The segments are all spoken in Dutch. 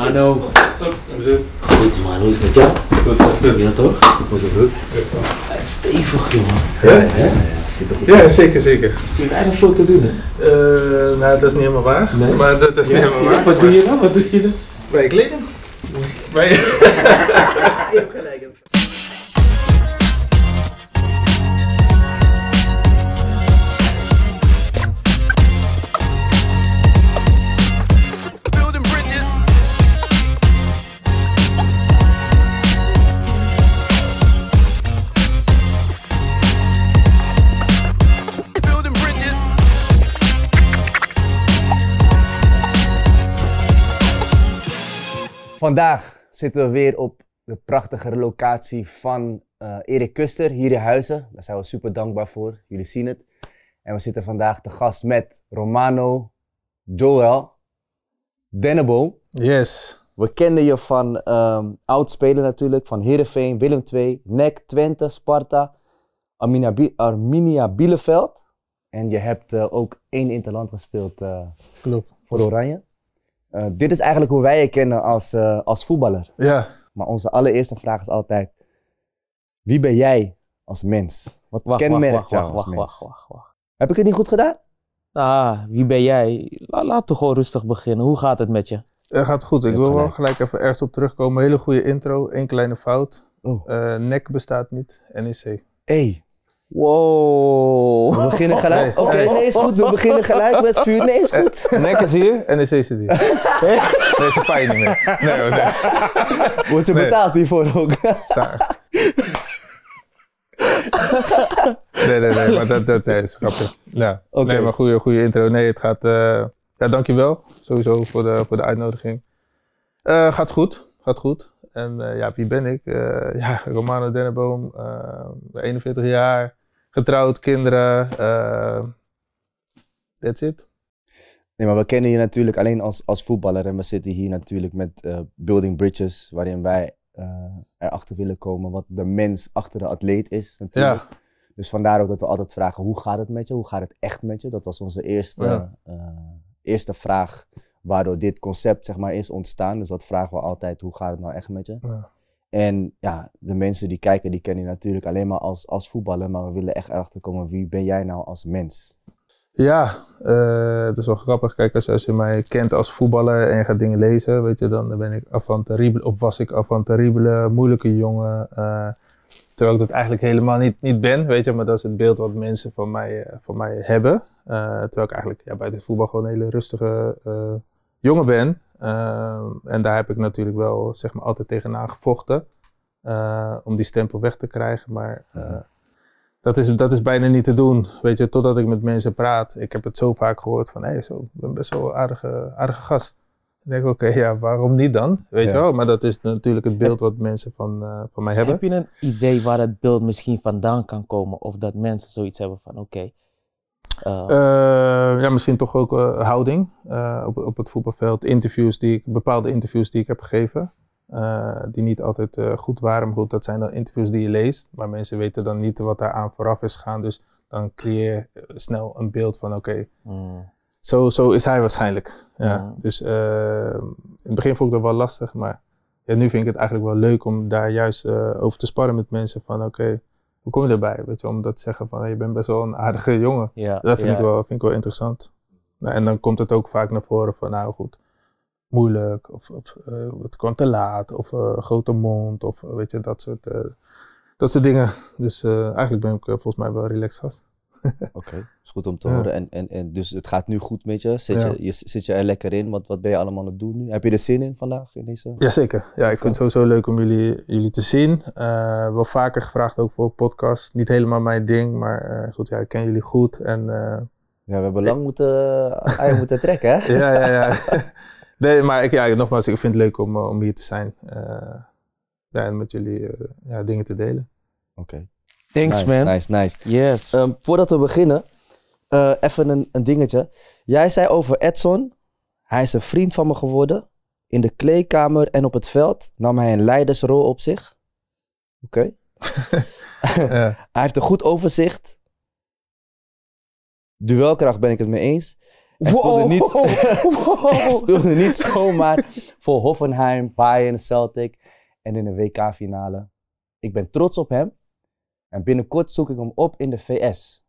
Mano. Goed, Mano. Hoe is het met jou? Goed, Ja, toch? Hoe is het Het is stevig, jongen. Ja? Ja, ja. zeker, zeker. Je het eigenlijk veel te doen, eh, nou, dat is niet helemaal waar. Nee. Maar dat, is niet helemaal waar. Wat doe je dan? Wat doe je dan? Wij. kleden. Bij... Vandaag zitten we weer op de prachtige locatie van uh, Erik Kuster hier in Huizen. Daar zijn we super dankbaar voor. Jullie zien het. En we zitten vandaag te gast met Romano Joel Dennebo. Yes. We kennen je van um, oud natuurlijk, van Herenveen, Willem II, NEC, Twente, Sparta, Arminia, Bielefeld. En je hebt eh, ook één interland gespeeld eh, voor Oranje. Eh, dit is eigenlijk hoe wij je kennen als, eh, als voetballer. Ja. Maar onze allereerste vraag is altijd: wie ben jij als mens? Wat wacht, kenmerkt wacht, wacht, als wacht, mens? Wacht, wacht, wacht, Heb ik het niet goed gedaan? Ah, wie ben jij? Laat toch gewoon rustig beginnen. Hoe gaat het met je? Het gaat goed. Ik, wil wel gelijk even ergens op terugkomen. Hele goede intro, één kleine fout. Oh. Eh, nek bestaat niet, NEC. Hey. Wow. We beginnen gelijk. Oké, nee is goed. We beginnen gelijk met vuur. Nee is goed. De eh, nek is hier en is Deze hier. Nee, is pijn niet meer. Nee, nee. Wordt je betaald hiervoor ook? nee, nee, nee, maar dat, dat nee, is grappig. Ja. Okay. Nee, maar goede, goede intro. Nee, het gaat. Uh, ja, dankjewel sowieso voor de, voor de uitnodiging. Uh, gaat goed, gaat goed. En uh, ja, wie ben ik? ja, Romano Denneboom, 41 jaar, Getrouwd, kinderen. Uh, that's it. Nee, maar we kennen je natuurlijk alleen als, als voetballer. En we zitten hier natuurlijk met eh, Building Bridges, waarin wij uh, erachter willen komen wat de mens achter de atleet is. Natuurlijk. Ja. Dus vandaar ook dat we altijd vragen: hoe gaat het met je? Hoe gaat het echt met je? Dat was onze eerste, eerste vraag waardoor dit concept zeg maar, is ontstaan. Dus dat vragen we altijd: hoe gaat het nou echt met je? Ja. En ja, de mensen die kijken, die kennen je natuurlijk alleen maar als, als voetballer. Maar we willen echt erachter komen, wie ben jij nou als mens? Ja, eh, het is wel grappig. Kijk, als, je mij kent als voetballer en gaat dingen lezen, weet je, dan ben ik af van terribele, of was ik af van terribele, moeilijke jongen. Eh, terwijl ik dat eigenlijk helemaal niet, niet ben, weet je, maar dat is het beeld wat mensen van mij, eh, van mij hebben. terwijl ik eigenlijk ja, buiten voetbal gewoon een hele rustige jongen ben. Ehm, en daar heb ik natuurlijk wel zeg maar, altijd tegenaan gevochten. Eh, om die stempel weg te krijgen. Maar eh, dat is, dat is bijna niet te doen. Weet je, totdat ik met mensen praat. Ik heb het zo vaak gehoord van, hé, hey, zo, ik ben best wel een aardige, aardige gast. Dan denk ik, oké, ja, waarom niet dan? Weet je wel, maar dat is natuurlijk het beeld wat mensen van, eh, van mij hebben. Heb je een idee waar het beeld misschien vandaan kan komen? Of dat mensen zoiets hebben van, oké, eh, eh, ja, misschien toch ook eh, houding op, op het voetbalveld. Interviews die ik, bepaalde interviews die ik heb gegeven. die niet altijd goed waren. Maar goed, dat zijn dan interviews die je leest. Maar mensen weten dan niet wat daar aan vooraf is gegaan. Dus dan creëer je snel een beeld van: oké, hmm. zo, zo is hij waarschijnlijk. Ja. Hmm. Dus ehm, in het begin vond ik dat wel lastig. Maar ja, nu vind ik het eigenlijk wel leuk om daar juist over te sparren met mensen. Van oké, hoe kom je daarbij? Weet je, om dat te zeggen van hey, je bent best wel een aardige jongen. Ja, dat vind, ik wel, vind ik wel interessant. Nou, en dan komt het ook vaak naar voren van nou goed, moeilijk of, of eh, het kwam te laat of eh, grote mond of eh, weet je, dat soort, dat soort dingen. Dus eigenlijk ben ik volgens mij wel relaxed gast. Oké, is goed om te horen. En, en, en dus het gaat nu goed met je? Zit, je, zit je er lekker in? Wat, wat ben je allemaal aan het doen nu? Heb je er zin in vandaag? In deze Jazeker. Ja, ik vind het sowieso leuk om jullie, jullie te zien. Eh, wel vaker gevraagd ook voor podcast. Niet helemaal mijn ding, maar eh, goed, ja, ik ken jullie goed. En, eh, ja, we hebben lang moeten moeten, moeten trekken, hè? ja, ja, ja. Nee, maar ik, ja, nogmaals, ik vind het leuk om, om hier te zijn. ja, en met jullie ja, dingen te delen. Oké. Thanks man. Nice, nice. Yes. Um, voordat we beginnen, uh, even een, een dingetje. Jij zei over Edson, hij is een vriend van me geworden. In de kleedkamer en op het veld nam hij een leidersrol op zich. Oké. ja. hij heeft een goed overzicht. Duelkracht ben ik het mee eens. Hij, wow. speelde, niet, hij niet zomaar voor Hoffenheim, Bayern, Celtic en in de WK-finale. Ik ben trots op hem. En binnenkort zoek ik hem op in de VS.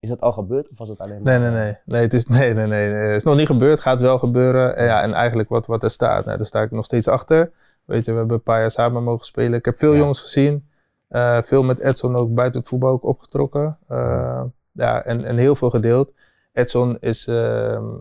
Is dat al gebeurd of was het alleen maar... Nee, nee, nee. nee, het, is, nee, nee, nee, Het is nog niet gebeurd, gaat wel gebeuren. En, ja, en eigenlijk wat, wat er staat, nou, daar sta ik nog steeds achter. Weet we hebben een paar jaar samen mogen spelen. Ik heb veel jongens gezien. Eh, veel met Edson ook buiten het voetbal ook opgetrokken. Eh, ja, en, en heel veel gedeeld. Edson is, uh,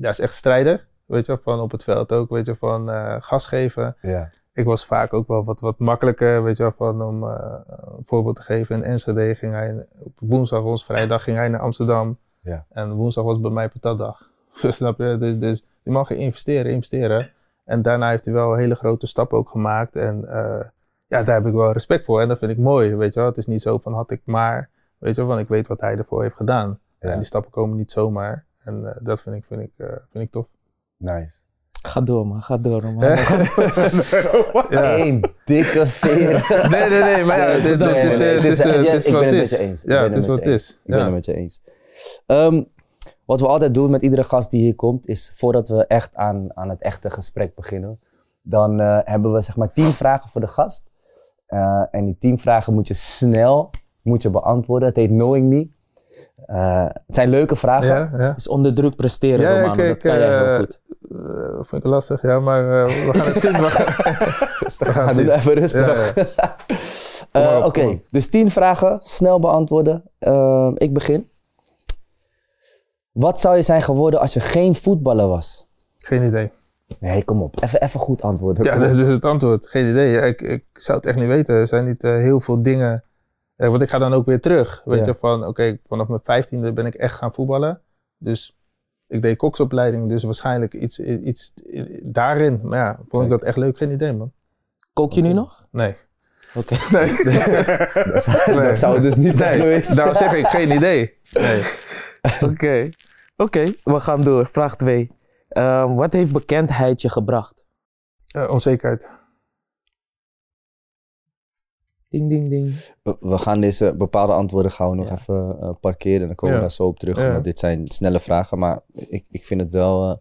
is echt strijder. Weet je, van op het veld ook, weet je, van uh, gas geven. Ja. Ik was vaak ook wel wat, wat makkelijker, weet je, van om eh, een voorbeeld te geven. In NCD ging hij, op woensdag, was vrijdag, ging hij naar Amsterdam. Ja. En woensdag was bij mij patatdag. Dus, snap je? Dus, die dus man ging investeren, investeren. En daarna heeft hij wel hele grote stappen ook gemaakt. En eh, ja, daar heb ik wel respect voor. En dat vind ik mooi, weet je wel. Het is niet zo van had ik maar, weet je wel, want ik weet wat hij ervoor heeft gedaan. En die stappen komen niet zomaar. En dat vind ik, vind, ik, vind ik tof. Nice. Ga door, man. Ga door, man. ja. Eén dikke veer. nee, nee, nee. Maar ja, eh, dit, is, eh, dit is, is wat met je Eens. Ja, het is wat is. Ik ben het met je eens. Ehm, wat we altijd doen met iedere gast die hier komt, is voordat we echt aan, aan het echte gesprek beginnen, dan eh, hebben we zeg maar tien vragen voor de gast. en die tien vragen moet je snel moet je beantwoorden. Het heet Knowing Me. Eh, het zijn leuke vragen. Ja, onder druk presteren, ja, dat kan jij heel eh, goed. Uh, vind ik lastig, ja, maar we gaan het zien. We gaan, we gaan het even rustig. Oké, dus tien vragen, snel beantwoorden. Ehm, ik begin. Wat zou je zijn geworden als je geen voetballer was? Geen idee. Nee, kom op. Even, even goed antwoorden. Ja, dat is het antwoord. Geen idee. ik, ik zou het echt niet weten. Er zijn niet heel veel dingen ja, eh, want ik ga dan ook weer terug. Weet je, van oké, vanaf mijn vijftiende ben ik echt gaan voetballen. Dus ik deed koksopleiding, dus waarschijnlijk iets, iets daarin. Maar ja, vond ik dat echt leuk? Geen idee, man. Kook je nu nog? Nee. Oké. Nee. dat, zou, dus niet zijn geweest. zeg ik geen idee. Nee. Oké. Oké, we gaan door. Vraag 2. Ehm, wat heeft bekendheid je gebracht? Eh, onzekerheid. Ding, ding, ding. We gaan deze bepaalde antwoorden gauw nog even eh, parkeren. dan komen we daar zo op terug. Want dit zijn snelle vragen. Maar ik, ik vind het wel... Eh,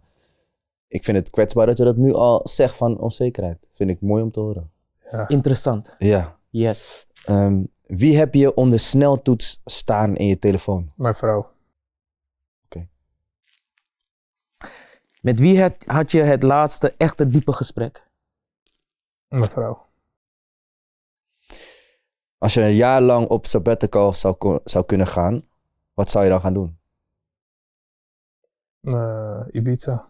ik vind het kwetsbaar dat je dat nu al zegt van onzekerheid. Vind ik mooi om te horen. Interessant. Ja. Yes. Ehm, wie heb je onder sneltoets staan in je telefoon? Mijn vrouw. Met wie had, je het laatste echte diepe gesprek? vrouw. Als je een jaar lang op sabbatical zou, zou kunnen gaan, wat zou je dan gaan doen? Eh, Ibiza.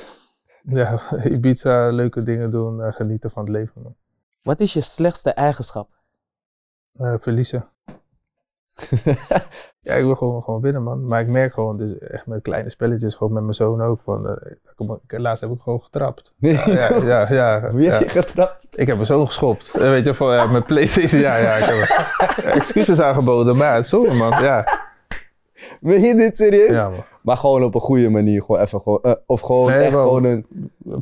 ja, Ibiza, leuke dingen doen, eh, genieten van het leven. Wat is je slechtste eigenschap? Eh, verliezen. ja, ik wil gewoon, gewoon winnen, man. Maar ik merk gewoon, dus echt met kleine spelletjes, gewoon met mijn zoon ook. Van, uh, ik, laatst heb ik gewoon getrapt. Ja, ja, ja, Wie heb je getrapt? Ik heb mijn zoon geschopt. Eh, weet je, van, eh, mijn PlayStation, ja, ja. Ik heb excuses aangeboden, maar het man. Ja. Meen je dit serieus? Ja, man. Maar gewoon op een goede manier. Gewoon even eh, of gewoon echt gewoon een,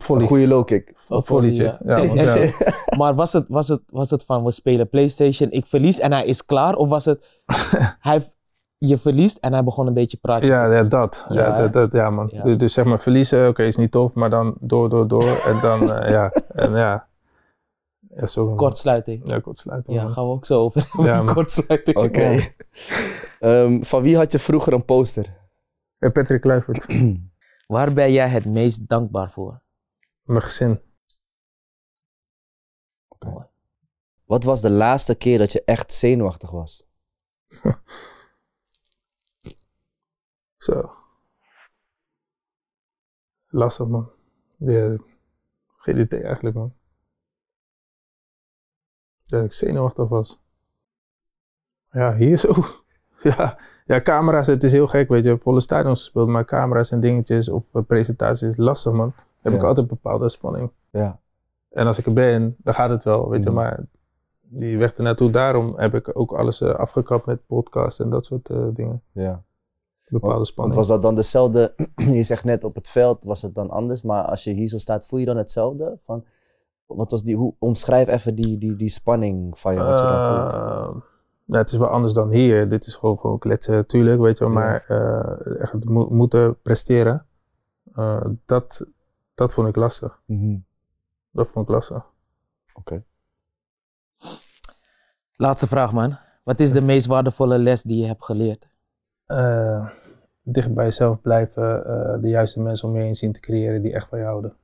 een, goede low kick. Een folietje. Ja. maar was het, was, het, was het van we spelen Playstation, ik verlies en hij is klaar? Of was het hij, je verliest en hij begon een beetje praten? Ja, dat. Ja, dat, ja man. Dus, dus, zeg maar verliezen, oké, is niet tof, maar dan door, door, door. en dan, eh, ja. En, ja. Ja, zo kortsluiting. Ja, kortsluiting. Ja, gaan we ook zo over ja, kortsluiting. Oké. Ehm, van wie had je vroeger een poster? Patrick Kluivert. Waar ben jij het meest dankbaar voor? Mijn gezin. Okay. Wat was de laatste keer dat je echt zenuwachtig was? Zo. Lastig man. Ja, geen idee eigenlijk man dat ik zenuwachtig was. Ja, hier zo. ja, ja, camera's, het is heel gek, weet je. Volle stadions gespeeld, maar camera's en dingetjes of eh, presentaties lastig, man. heb ik altijd bepaalde spanning. Ja. En als ik er ben, dan gaat het wel, weet je. Mm. Maar die weg ernaartoe, daarom heb ik ook alles uh, afgekapt met podcast en dat soort eh, dingen. Ja. Bepaalde spanning. was dat dan dezelfde, je zegt net op het veld was het dan anders, maar als je hier zo staat, voel je dan hetzelfde? Van, wat was die, hoe, omschrijf even die, die, die spanning van je, wat je dan eh, voelt. het is wel anders dan hier. Dit is gewoon, gewoon kletsen, tuurlijk, weet je wel. Maar eh, echt moeten presteren, eh, dat, dat vond ik lastig. Mhm. Dat vond ik lastig. Oké. Laatste vraag, man. Wat is de meest waardevolle les die je hebt geleerd? dicht bij jezelf blijven, de juiste mensen om je heen zien te creëren die echt van je houden.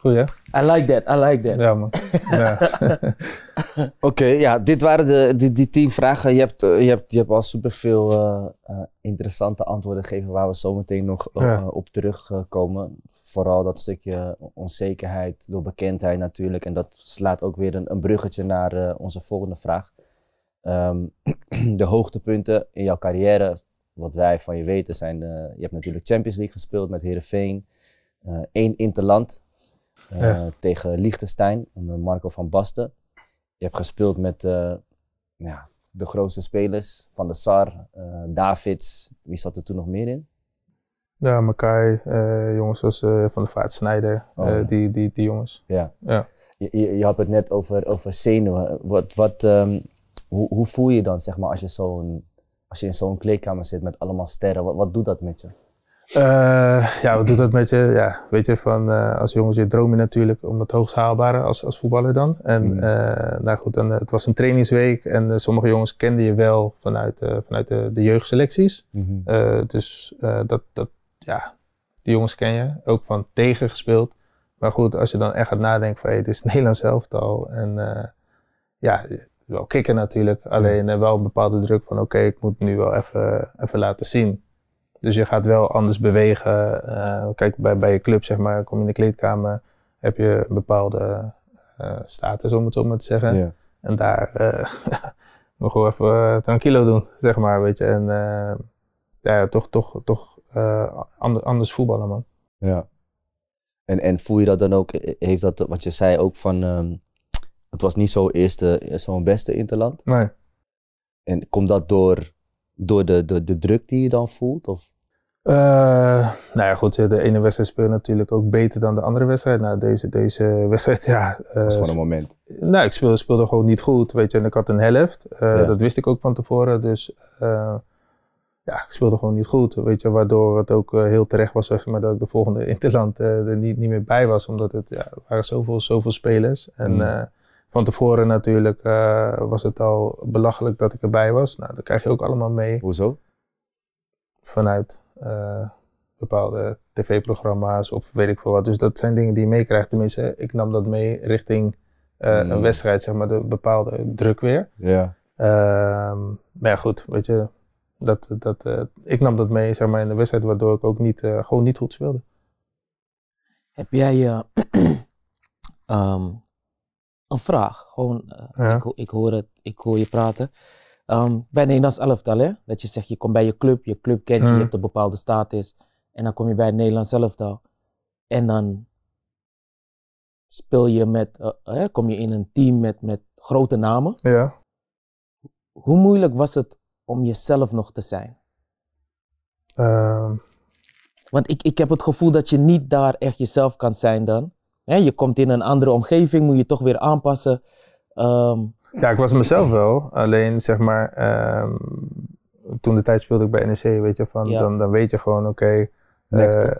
Goed hè? I like that, I like that. Ja man. Ja. Oké, ja, dit waren de, die, die tien vragen. Je hebt, eh, je hebt, je hebt al superveel uh, interessante antwoorden gegeven waar we zometeen nog op terugkomen. Vooral dat stukje onzekerheid door bekendheid natuurlijk. En dat slaat ook weer een, een bruggetje naar onze volgende vraag. Ehm, de hoogtepunten in jouw carrière, wat wij van je weten, zijn... je hebt natuurlijk Champions League gespeeld met Herenveen. één Interland eh, tegen Liechtenstein onder Marco van Basten. Je hebt gespeeld met eh, ja, de grootste spelers van de SAR, eh, Davids, wie zat er toen nog meer in? Ja, Makai, jongens zoals Van der Vaart Snijder, oh, die, die, die jongens. Ja. ja. Je, je, had het net over, over zenuwen. Wat, wat, ehm, hoe, hoe voel je dan zeg maar, als je een als je in zo'n kleedkamer zit met allemaal sterren, wat doet dat met je? Eh, ja, wat doet dat met je? Ja, weet je, van, eh, als jongetje droom je natuurlijk om het hoogst haalbare als, als voetballer dan. En mm. eh, nou goed, dan, het was een trainingsweek en sommige jongens kenden je wel vanuit, vanuit de, de jeugdselecties. Mhm. dus dat, dat, ja, die jongens ken je, ook van tegen gespeeld. Maar goed, als je dan echt gaat nadenken van hey, is een Nederlands elftal en ja, wel kicken natuurlijk. Alleen wel een bepaalde druk van oké, ik moet nu wel even, even laten zien. Dus je gaat wel anders bewegen. Eh, kijk, bij, bij je club, zeg maar, kom je in de kleedkamer, heb je een bepaalde eh, status, om het zo maar te zeggen. En daar eh, nog gewoon even tranquilo doen, zeg maar, weet je. En ja, toch, toch, toch anders voetballen, man. Ja. En, en voel je dat dan ook, heeft dat, wat je zei ook van, ehm, het was niet zo eerste, zo'n beste interland. Nee. En komt dat door door de, de, de druk die je dan voelt? Of? Eh, nou ja, goed. De ene wedstrijd speelt natuurlijk ook beter dan de andere wedstrijd. Nou, deze, deze wedstrijd, ja. Uh, was gewoon een moment. Nou, ik speelde, speelde gewoon niet goed, weet je. En ik had een helft. Eh, dat wist ik ook van tevoren. Dus ja, ik speelde gewoon niet goed, weet je. Waardoor het ook heel terecht was, zeg maar, dat ik de volgende Interland er niet, niet meer bij was. Omdat het, ja, waren zoveel, zoveel spelers. En... Mm. Van tevoren natuurlijk eh, was het al belachelijk dat ik erbij was. Nou, dat krijg je ook allemaal mee. Hoezo? Vanuit eh, bepaalde tv-programma's of weet ik veel wat. Dus dat zijn dingen die je meekrijgt. Tenminste, ik nam dat mee richting eh, een hmm. wedstrijd, zeg maar, de bepaalde druk weer. Ja. Ehm, maar ja, goed, weet je, dat, dat, ik nam dat mee zeg maar, in de wedstrijd, waardoor ik ook niet, gewoon niet goed speelde. Heb jij je ehm, een vraag. Gewoon, eh, ik, ik, hoor het, ik hoor je praten. Ehm, bij Nederlands elftal, hè? dat je zegt, je komt bij je club, je club kent je, je een bepaalde status. En dan kom je bij het Nederlands elftal. En dan speel je met, eh, eh, kom je in een team met, met grote namen. Ja. Hoe moeilijk was het om jezelf nog te zijn? Ehm. Want ik, ik heb het gevoel dat je niet daar echt jezelf kan zijn dan je komt in een andere omgeving, moet je toch weer aanpassen. Ehm, ja, ik was mezelf wel. Alleen zeg maar, ehm, toen de tijd speelde ik bij NEC, weet je, van, dan, dan weet je gewoon, oké. Eh, okay,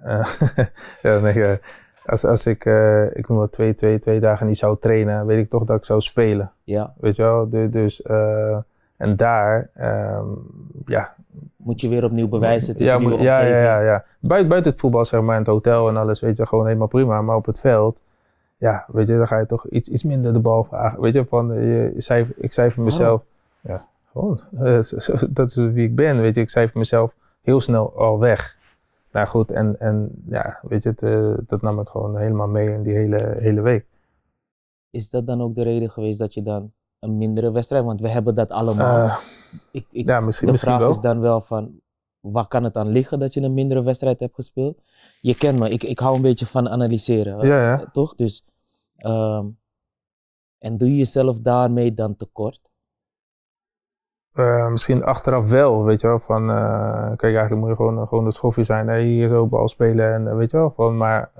eh, ja, nee, als, als ik, eh, ik noem twee, twee, twee dagen niet zou trainen, weet ik toch dat ik zou spelen. Ja. Weet je wel? Dus, en daar, ehm, ja. Moet je weer opnieuw bewijzen. Het is ja, ja, ja, ja, ja. Buiten, buiten het voetbal, zeg maar, in het hotel en alles, weet je, gewoon helemaal prima. Maar op het veld, ja, weet je, dan ga je toch iets, iets minder de bal vragen. Weet je, van, eh, ik zei voor oh. mezelf, ja, gewoon, dat is wie ik ben. Weet je, ik zei voor mezelf heel snel al weg. Nou goed, en, en ja, weet je, het, eh, dat nam ik gewoon helemaal mee in die hele, hele week. Is dat dan ook de reden geweest dat je dan een mindere wedstrijd? Want we hebben dat allemaal. Eh, ik, ik, ja, misschien, de misschien vraag wel. is dan wel van, waar kan het aan liggen dat je een mindere wedstrijd hebt gespeeld? Je kent me, ik, ik hou een beetje van analyseren. Eh, toch? Dus, ehm, en doe je jezelf daarmee dan tekort? Eh, misschien achteraf wel, weet je wel, van kijk, eigenlijk moet je gewoon, gewoon de schoffie zijn. Nee, hier zo bal spelen en weet je wel, van, maar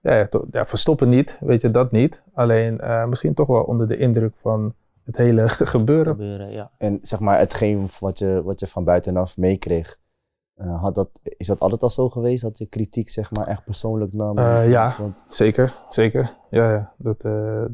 ja, verstoppen niet, weet je, dat niet. Alleen eh, misschien toch wel onder de indruk van het hele gebeuren. gebeuren ja. En zeg maar, hetgeen wat je, wat je van buitenaf meekreeg, eh, had dat, is dat altijd al zo geweest dat je kritiek zeg maar echt persoonlijk nam? Eh, ja, zeker, zeker. Ja, ja. Dat,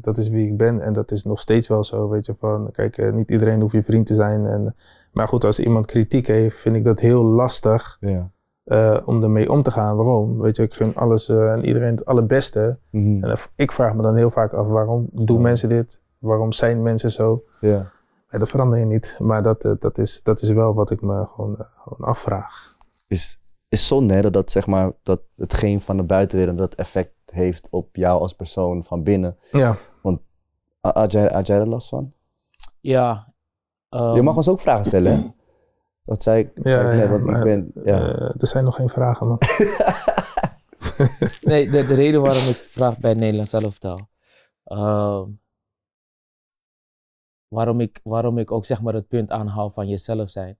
dat is wie ik ben en dat is nog steeds wel zo. Weet je, van kijk, niet iedereen hoeft je vriend te zijn. En, maar goed, als iemand kritiek heeft, vind ik dat heel lastig. Ja uh, om ermee om te gaan. Waarom? Weet je, ik gun alles eh, en iedereen het allerbeste. Mhm. En ik vraag me dan heel vaak af, waarom doen mensen dit? Waarom zijn mensen zo? Ja. dat verander je niet. Maar dat, eh, dat, is, dat is wel wat ik me gewoon, gewoon afvraag. Is, is zonde dat, zeg maar, dat hetgeen van de buitenwereld dat effect heeft op jou als persoon van binnen. Ja. Want had jij, had jij er last van? Ja. je mag ehm, ons ook vragen stellen, dat zei ik, dat ja, ik net, ik ben... Ja. Eh, er zijn nog geen vragen, man. nee, de, de, reden waarom ik vraag bij Nederlands elftal... Ehm, waarom, ik, waarom ik ook zeg maar het punt aanhaal van jezelf zijn.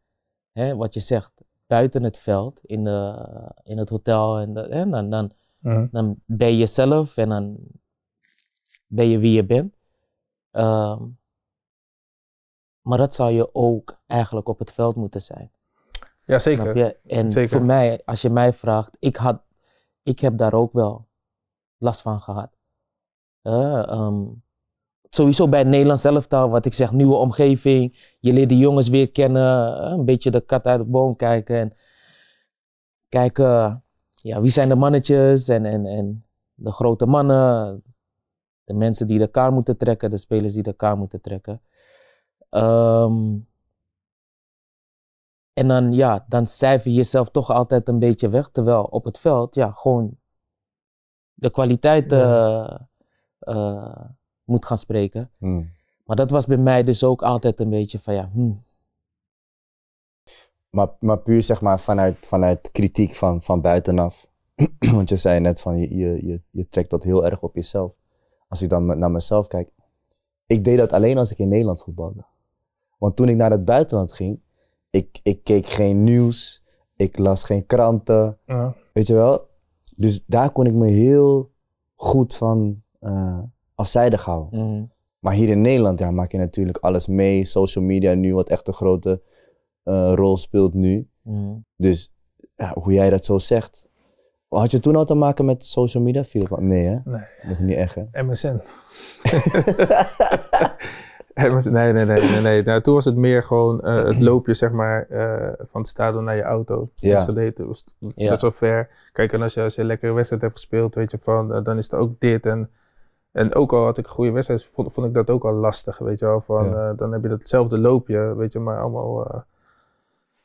wat je zegt, buiten het veld, in, de, in het hotel, en, dan, dan, mhm. dan ben je jezelf en dan ben je wie je bent. Ehm, maar dat zou je ook eigenlijk op het veld moeten zijn. Ja, zeker. En voor mij, als je mij vraagt, ik, had, ik heb daar ook wel last van gehad. Eh, ehm, sowieso bij het Nederlands elftal, wat ik zeg, nieuwe omgeving. Je leert de jongens weer kennen, eh, een beetje de kat uit de boom kijken. En kijken, ja, wie zijn de mannetjes en, en, en de grote mannen. De mensen die de kaart moeten trekken, de spelers die de kaart moeten trekken. Ehm, en dan, ja, dan cijfer je jezelf toch altijd een beetje weg. Terwijl op het veld, ja, gewoon de kwaliteit eh, eh, moet gaan spreken. Hmm. Maar dat was bij mij dus ook altijd een beetje van, ja, hmm. Maar, maar puur zeg maar vanuit, vanuit kritiek van, van buitenaf. Want je zei net van, je, je, je trekt dat heel erg op jezelf. Als ik dan naar mezelf kijk. Ik deed dat alleen als ik in Nederland voetbalde. Want toen ik naar het buitenland ging, ik, ik keek geen nieuws, ik las geen kranten. Ja. Weet je wel? Dus daar kon ik me heel goed van uh, afzijdig houden. Mhm. Maar hier in Nederland ja, maak je natuurlijk alles mee. Social media nu, wat echt een grote eh, rol speelt nu. Mhm. Dus ja, hoe jij dat zo zegt. Had je toen al te maken met social media, Philip? Nee, hè? Nee. Nog niet echt, hè? MSN. Nee, nee, nee. nee, nee. Nou, toen was het meer gewoon eh, het loopje, zeg maar, eh, van het stadion naar je auto. Ja. dat was ja. best wel ver. Kijk, en als je, als je een lekkere wedstrijd hebt gespeeld, weet je, van, eh, dan is het ook dit. En, en ook al had ik een goede wedstrijd, vond, ik dat ook al lastig, weet je wel. Van, dan heb je datzelfde loopje, weet je, maar allemaal...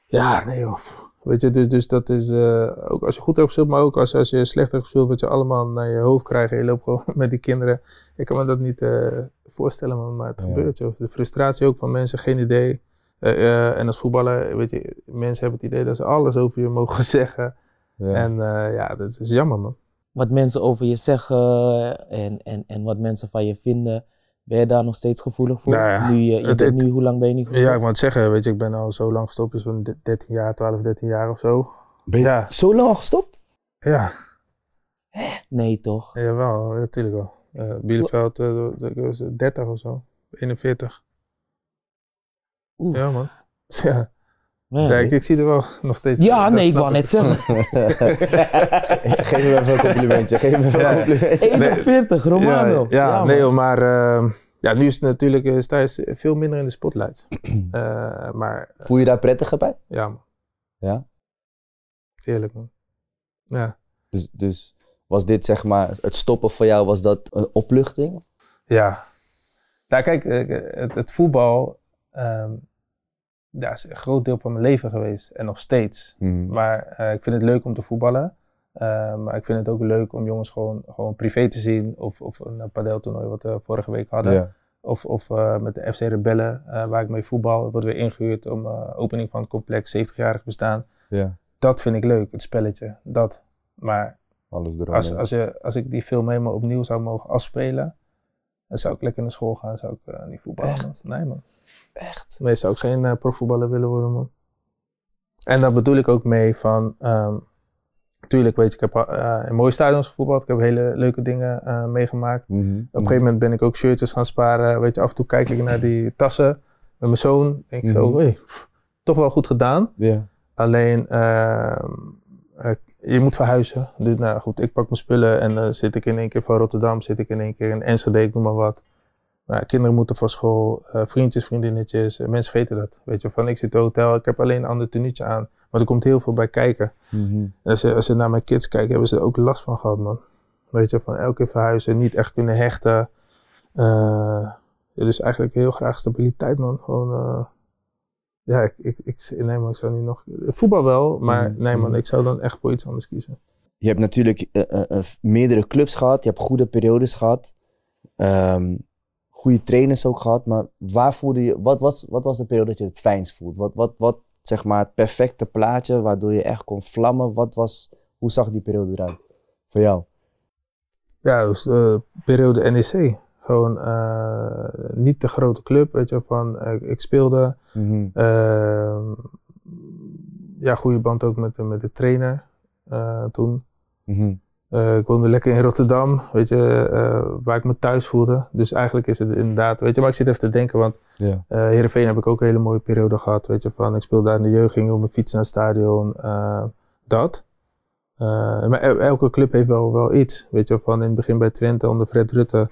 ja, nee, Weet je, dus, dus dat is ook als je goed hebt gespeeld, maar ook als, als je slecht hebt gespeeld, wat je allemaal naar je hoofd krijgt. En je loopt gewoon met die kinderen. Ik kan me dat niet voorstellen, maar het gebeurt. zo De frustratie ook van mensen, geen idee. Eh, eh, en als voetballer, weet je, mensen hebben het idee dat ze alles over je mogen zeggen. Ja. En eh, ja, dat is jammer, man. Wat mensen over je zeggen en, en, en wat mensen van je vinden, ben je daar nog steeds gevoelig voor? Nou nu, je, je nu, hoe lang ben je niet gestopt? Ja, ik moet zeggen, weet je, ik ben al zo lang gestopt, zo'n dus van 13 jaar, 12, 13 jaar of zo. Ben je ja. zo lang al gestopt? Ja. Nee, toch? Jawel, natuurlijk wel. Uh, Bielefeld, uh, eh, 30 of zo. 41. Ja, man. Ja. Nee, ja, ik, zie er wel nog steeds. Ja, nee, ik wou net zeggen. geef me even een complimentje. Geef me even een complimentje. 41, Romano. Ja, nee, maar ehm, ja, nu is het natuurlijk is eh, hij veel minder in de spotlight. maar, Voel je daar prettiger bij? Ja, man. Ja? Eerlijk, man. Ja. Dus, dus was dit zeg maar het stoppen voor jou, was dat een opluchting? Ja. Nou kijk, eh, eh, het, het voetbal um, is een groot deel van mijn leven geweest en nog steeds. Mhm. Maar eh, ik vind het leuk om te voetballen. Ehm, maar ik vind het ook leuk om jongens gewoon, gewoon privé te zien. Of, of een padeltoernooi wat we vorige week hadden. Of, of met de FC Rebellen, waar ik mee voetbal. Ik we weer ingehuurd om opening van het complex, 70-jarig bestaan. Dat vind ik leuk, het spelletje. Dat. Maar alles Als, als, je, als ik die film helemaal opnieuw zou mogen afspelen, dan zou ik lekker naar school gaan, zou ik uh, niet voetballen. Echt? Nee man. Echt? Nee, zou ik geen eh, profvoetballer willen worden man. En daar bedoel ik ook mee van, um, tuurlijk weet je, ik heb uh, in mooie stadions gevoetbald, ik heb hele leuke dingen meegemaakt. Mhm, Op een mhm. gegeven moment ben ik ook shirtjes gaan sparen, weet je, af en toe kijk ik naar die tassen met mijn zoon. Denk ik mm zo, toch wel goed gedaan. Alleen, uh, je moet verhuizen. Dus nou goed, ik pak mijn spullen en dan eh, zit ik in één keer van Rotterdam, zit ik in één keer in Enschede, ik noem maar wat. Nou, kinderen moeten van school, eh, vriendjes, vriendinnetjes. Eh, mensen vergeten dat. Weet je, van ik zit in hotel, ik heb alleen een ander tenuutje aan. Maar er komt heel veel bij kijken. Mhm. als, ze naar mijn kids kijken, hebben ze er ook last van gehad, man. Weet je, van elke keer verhuizen, niet echt kunnen hechten. Uh, dus eigenlijk heel graag stabiliteit, man. Gewoon ja, ik, ik, ik, nee ik zou niet nog... Voetbal wel, maar mm-hmm. nee man, mm-hmm. ik zou dan echt voor iets anders kiezen. Je hebt natuurlijk eh, eh, eh, meerdere clubs gehad, je hebt goede periodes gehad. Ehm, goede trainers ook gehad, maar waar voelde je, wat was, wat was de periode dat je het fijnst voelt Wat, wat, wat zeg maar het perfecte plaatje waardoor je echt kon vlammen? Wat was, hoe zag die periode eruit voor jou? Ja, was dus, periode NEC. Gewoon eh, niet de grote club, weet je, van eh, ik speelde. Mhm. Ehm, ja, goede band ook met, met de trainer eh, toen. Mhm. ik woonde lekker in Rotterdam, weet je, waar ik me thuis voelde. Dus eigenlijk is het inderdaad, weet je, maar ik zit even te denken, want ja. Heerenveen heb ik ook een hele mooie periode gehad, weet je, van ik speelde daar in de jeugd, ging op mijn fiets naar het stadion, dat. maar elke club heeft wel, wel iets, weet je, van in het begin bij Twente onder Fred Rutte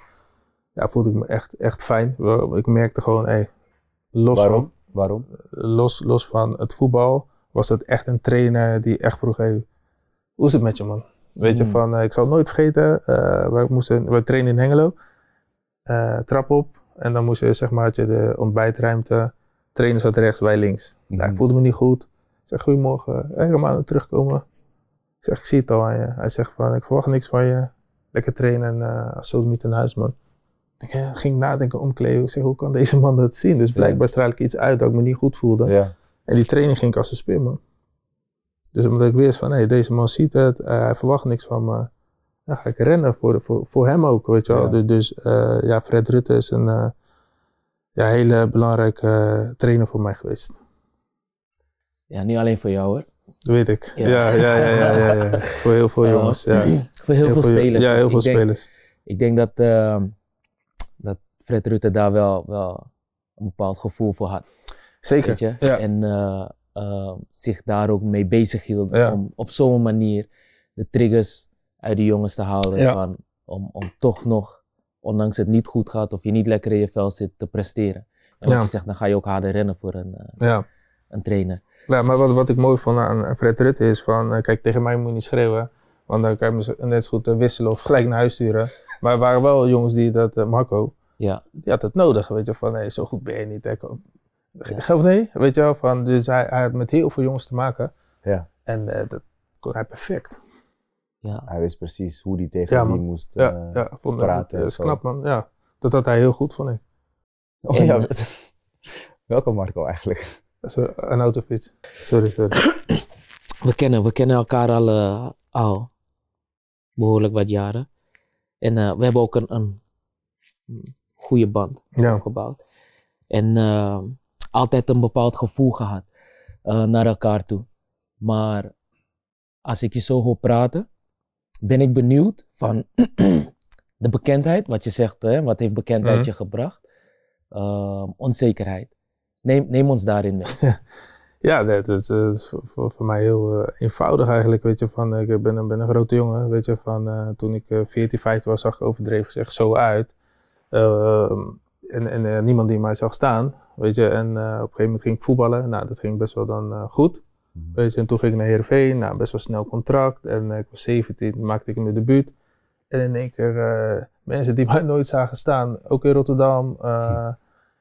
ja, voelde ik me echt, echt fijn. Ik merkte gewoon, hey, los, Waarom? Van, Waarom? Los, los van het voetbal was het echt een trainer die echt vroeg, hey, hoe is het met je man? Weet je, mm. van, eh, ik zal nooit vergeten, eh, we moesten, wij trainen in Hengelo, eh, trap op en dan moest je, zeg maar, de ontbijtruimte, trainers zat rechts, wij links. Nou, ik mm. voelde me niet goed. Ik zeg, goedemorgen, helemaal terugkomen. Ik zeg, ik zie het al aan je. Hij zegt van, ik verwacht niks van je. Lekker trainen en uh, zo niet in huis, man. Ik eh, ging nadenken, omkleden. Ik zeg, hoe kan deze man dat zien? Dus blijkbaar straalde ik iets uit dat ik me niet goed voelde. Ja. En die training ging ik als een speerman. Dus omdat ik wist van, deze man ziet het. Eh, hij verwacht niks van me. Dan ga ik rennen voor, voor, voor hem ook, weet je wel. Dus, dus eh, ja, Fred Rutte is een ja, hele belangrijke trainer voor mij geweest. Ja, niet alleen voor jou hoor. Dat weet ik. Ja, ja, ja, ja. ja, ja voor heel veel jongens. Voor heel, veel spelers. Ja, heel veel spelers. Ik denk dat ehm, Fred Rutte daar wel, wel een bepaald gevoel voor had. Zeker. En eh, eh, zich daar ook mee bezig hield om op zo'n manier de triggers uit de jongens te halen. Van, om, om toch nog, ondanks het niet goed gaat of je niet lekker in je vel zit, te presteren. En wat je zegt, dan ga je ook harder rennen voor een, eh, een trainer. Ja, nou, maar wat, wat ik mooi vond aan Fred Rutte is van, kijk, tegen mij moet je niet schreeuwen. Want dan kan je me net zo goed wisselen of gelijk naar huis sturen. Maar er waren wel jongens die dat, Marco, ja. Die had het nodig, weet je, van nee, zo goed ben je niet. Ik, nee, weet je wel, van, dus hij, hij, had met heel veel jongens te maken. Ja. En eh, dat kon hij perfect. Ja. Hij wist precies hoe hij tegen die moest eh, praten. Dat is knap man, ja. Dat had hij heel goed, vond ik. Oh, Welkom Marco eigenlijk. Een autofiets. Sorry, sorry. We kennen, we kennen elkaar al, eh, al behoorlijk wat jaren. En we hebben ook een, een goede band gebouwd opgebouwd. En eh, altijd een bepaald gevoel gehad eh, naar elkaar toe. Maar als ik je zo hoor praten, ben ik benieuwd van de bekendheid, wat je zegt, hè, wat heeft bekendheid mhm. je gebracht? Eh, onzekerheid. Neem, neem ons daarin mee. Ja, dat is, is voor, voor, mij heel eenvoudig eigenlijk, weet je, van ik ben, ben een grote jongen, weet je, van toen ik 14, 15 was zag ik overdreven gezegd zo uit. Ehm, en, en eh, niemand die mij zag staan. Weet je, en eh, op een gegeven moment ging ik voetballen. Nou, dat ging best wel dan eh, goed. Mhm. Weet je, en toen ging ik naar Heerenveen, nou, best wel snel contract. En ik was 17, maakte ik mijn debuut. En in één keer uh, mensen die mij nooit zagen staan, ook in Rotterdam.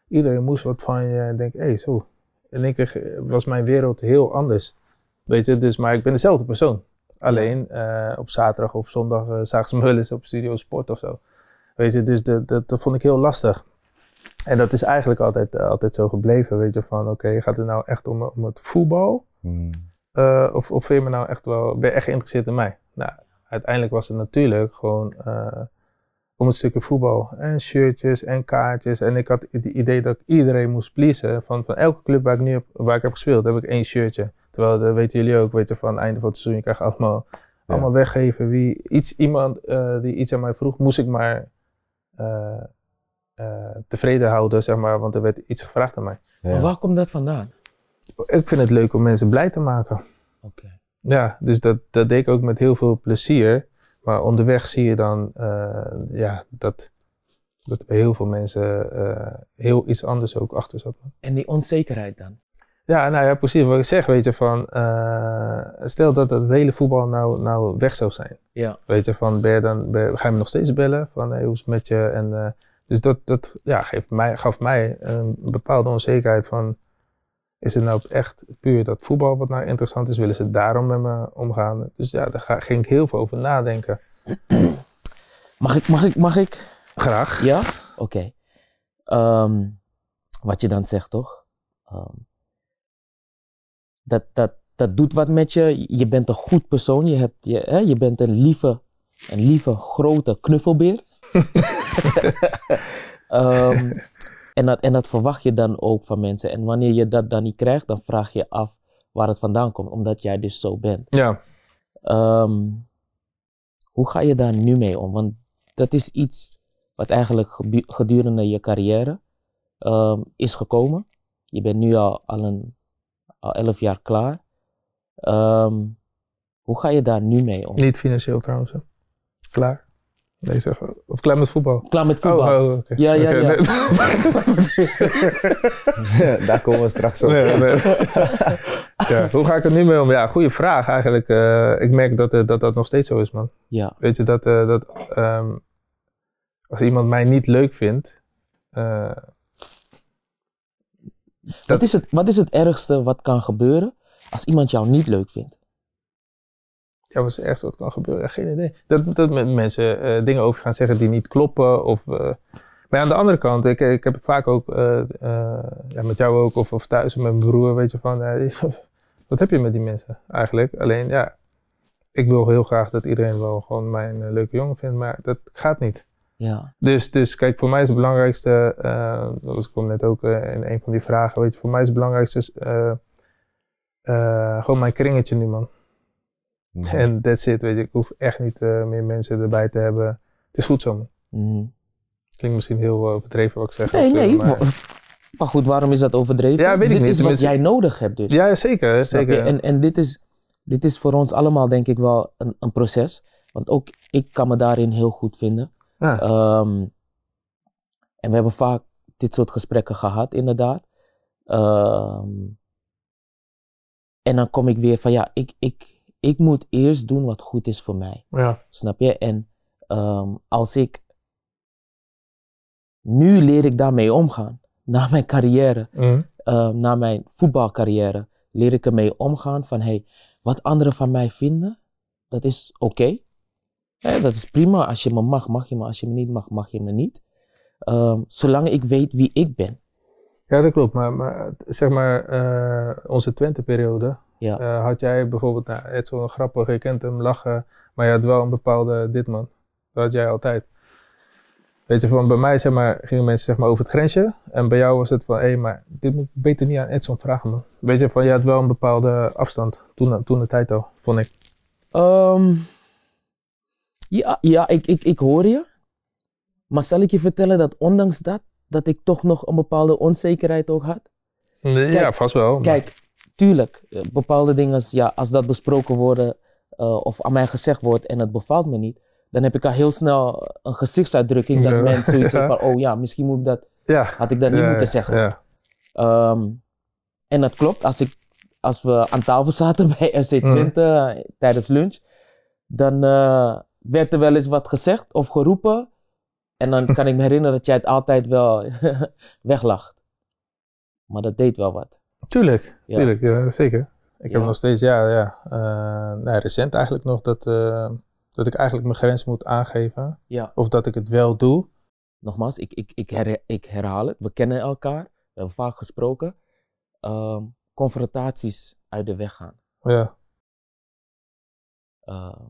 iedereen moest wat van je en denk, hé, hey, zo. In één keer was mijn wereld heel anders. Weet je, dus, maar ik ben dezelfde persoon. Alleen op zaterdag of zondag zagen ze me wel eens op Studio Sport of zo. Weet je, dus dat, dat, dat vond ik heel lastig. En dat is eigenlijk altijd, eh, altijd zo gebleven, weet je, van oké, gaat het nou echt om, om het voetbal? Hmm. Eh, of, of vind je me nou echt wel, ben je echt geïnteresseerd in mij? Nou, uiteindelijk was het natuurlijk gewoon eh, om een stukje voetbal. En shirtjes en kaartjes. En ik had het idee dat ik iedereen moest pleasen. Van, van elke club waar ik nu heb, waar ik heb gespeeld, heb ik één shirtje. Terwijl, dat weten jullie ook, weet je, van het einde van het seizoen, je krijgt allemaal, allemaal weggeven. Wie iets, iemand die iets aan mij vroeg, moest ik maar eh, eh, tevreden houden, zeg maar, want er werd iets gevraagd aan mij. Maar waar komt dat vandaan? Ik vind het leuk om mensen blij te maken. Oké. Ja, dus dat, dat deed ik ook met heel veel plezier. Maar onderweg zie je dan eh, ja, dat, dat heel veel mensen heel iets anders ook achter zat. En die onzekerheid dan? Ja, nou ja, precies wat ik zeg, weet je, van eh, stel dat het hele voetbal nou, nou weg zou zijn. Ja. Weet je, van ben je dan, ga je me nog steeds bellen van hey, hoe is het met je? En, eh, dus dat, dat ja, geeft mij, gaf mij een bepaalde onzekerheid van, is het nou echt puur dat voetbal wat nou interessant is? Willen ze daarom met me omgaan? Dus ja, daar ging ik heel veel over nadenken. Mag ik, mag ik, mag ik? Graag. Ja? Oké. Okay. Ehm, wat je dan zegt toch? Um, dat, dat, dat doet wat met je. Je bent een goed persoon. Je, hebt, je, hè, je bent een lieve, een lieve grote knuffelbeer. Ehm, en, dat, en dat verwacht je dan ook van mensen. En wanneer je dat dan niet krijgt, dan vraag je af waar het vandaan komt, omdat jij dus zo bent. Ja. Ehm, hoe ga je daar nu mee om? Want dat is iets wat eigenlijk gedurende je carrière ehm, is gekomen. Je bent nu al, al een al elf jaar klaar. Ehm, hoe ga je daar nu mee om? Niet financieel trouwens. Klaar. Nee, zeg, of klaar met voetbal? Klaar met oh, voetbal. Oh, oh, Ja, ja, ja. daar komen we straks op. ja. Hoe ga ik er nu mee om? Ja, goede vraag eigenlijk. Eh, ik merk dat, eh, dat dat nog steeds zo is, man. Ja. Weet je, dat, eh, dat ehm, als iemand mij niet leuk vindt, wat, is het, wat is het ergste wat kan gebeuren als iemand jou niet leuk vindt? Ja, wat is het ergste wat kan gebeuren? Geen idee. Dat, dat mensen eh, dingen over gaan zeggen die niet kloppen. Of, eh, Maar aan de andere kant, ik, ik heb vaak ook, eh, ja, met jou ook, of, of thuis met mijn broer, weet je van, wat heb je met die mensen eigenlijk? Alleen ja, ik wil heel graag dat iedereen wel gewoon mijn leuke jongen vindt, maar dat gaat niet. Ja. Dus, dus kijk, voor mij is het belangrijkste, uh, dat was ik net ook eh, in een van die vragen, weet je, voor mij is het belangrijkste eh, gewoon mijn kringetje nu, man. Mhm. En that's it, weet je, ik hoef echt niet meer mensen erbij te hebben. Het is goed zo, man. Mhm. Klinkt misschien heel overdreven wat ik zeg. Nee, nee, maar, goed, waarom is dat overdreven? Ja, weet ik dit niet. is wat jij nodig hebt dus. Ja, zeker. zeker. En, en dit, is, dit is voor ons allemaal denk ik wel een, een proces. Want ook ik kan me daarin heel goed vinden. Ehm, en we hebben vaak dit soort gesprekken gehad, inderdaad. Ehm, en dan kom ik weer van ja, ik, ik, ik moet eerst doen wat goed is voor mij. Ja. Snap je? En ehm, als ik. Nu leer ik daarmee omgaan. Na mijn carrière, mm. na mijn voetbalcarrière, leer ik ermee omgaan van hey, wat anderen van mij vinden, dat is oké ja dat is prima. Als je me mag, mag je me. Als je me niet mag, mag je me niet. Ehm, zolang ik weet wie ik ben. Ja, dat klopt. Maar, maar zeg maar, eh, onze Twente-periode. Ja. Eh, had jij bijvoorbeeld, nou, het is grappig, je kent hem lachen. Maar je had wel een bepaalde dit man. Dat had jij altijd. Weet je, van bij mij zeg maar, gingen mensen zeg maar, over het grensje. En bij jou was het van, hé, maar dit moet beter niet aan Edson vragen, man. Weet je, van, je had wel een bepaalde afstand toen, toen de tijd al, vond ik. Ehm, ja, ja ik, ik, ik hoor je. Maar zal ik je vertellen dat ondanks dat, dat ik toch nog een bepaalde onzekerheid ook had? Nee, kijk, ja, vast wel. Kijk, tuurlijk, eh, bepaalde dingen, ja, als dat besproken worden eh, of aan mij gezegd wordt en het bevalt me niet, dan heb ik al heel snel een gezichtsuitdrukking dat mensen zoiets ja. van, oh ja, misschien moet ik dat, ja. had ik dat niet moeten zeggen. Ehm, en dat klopt, als, ik, als we aan tafel zaten bij RC 20 mm. eh, tijdens lunch, dan, werd er wel eens wat gezegd of geroepen. En dan kan ik me herinneren dat jij het altijd wel weglacht. Maar dat deed wel wat. Tuurlijk, ja. tuurlijk, ja, zeker. Ik heb nog steeds, ja, ja nou, recent eigenlijk nog dat, eh, dat ik eigenlijk mijn grens moet aangeven. Of dat ik het wel doe. Nogmaals, ik, ik, ik, her, ik herhaal het. We kennen elkaar, we hebben vaak gesproken. Ehm, confrontaties uit de weg gaan. Ja. Ehm,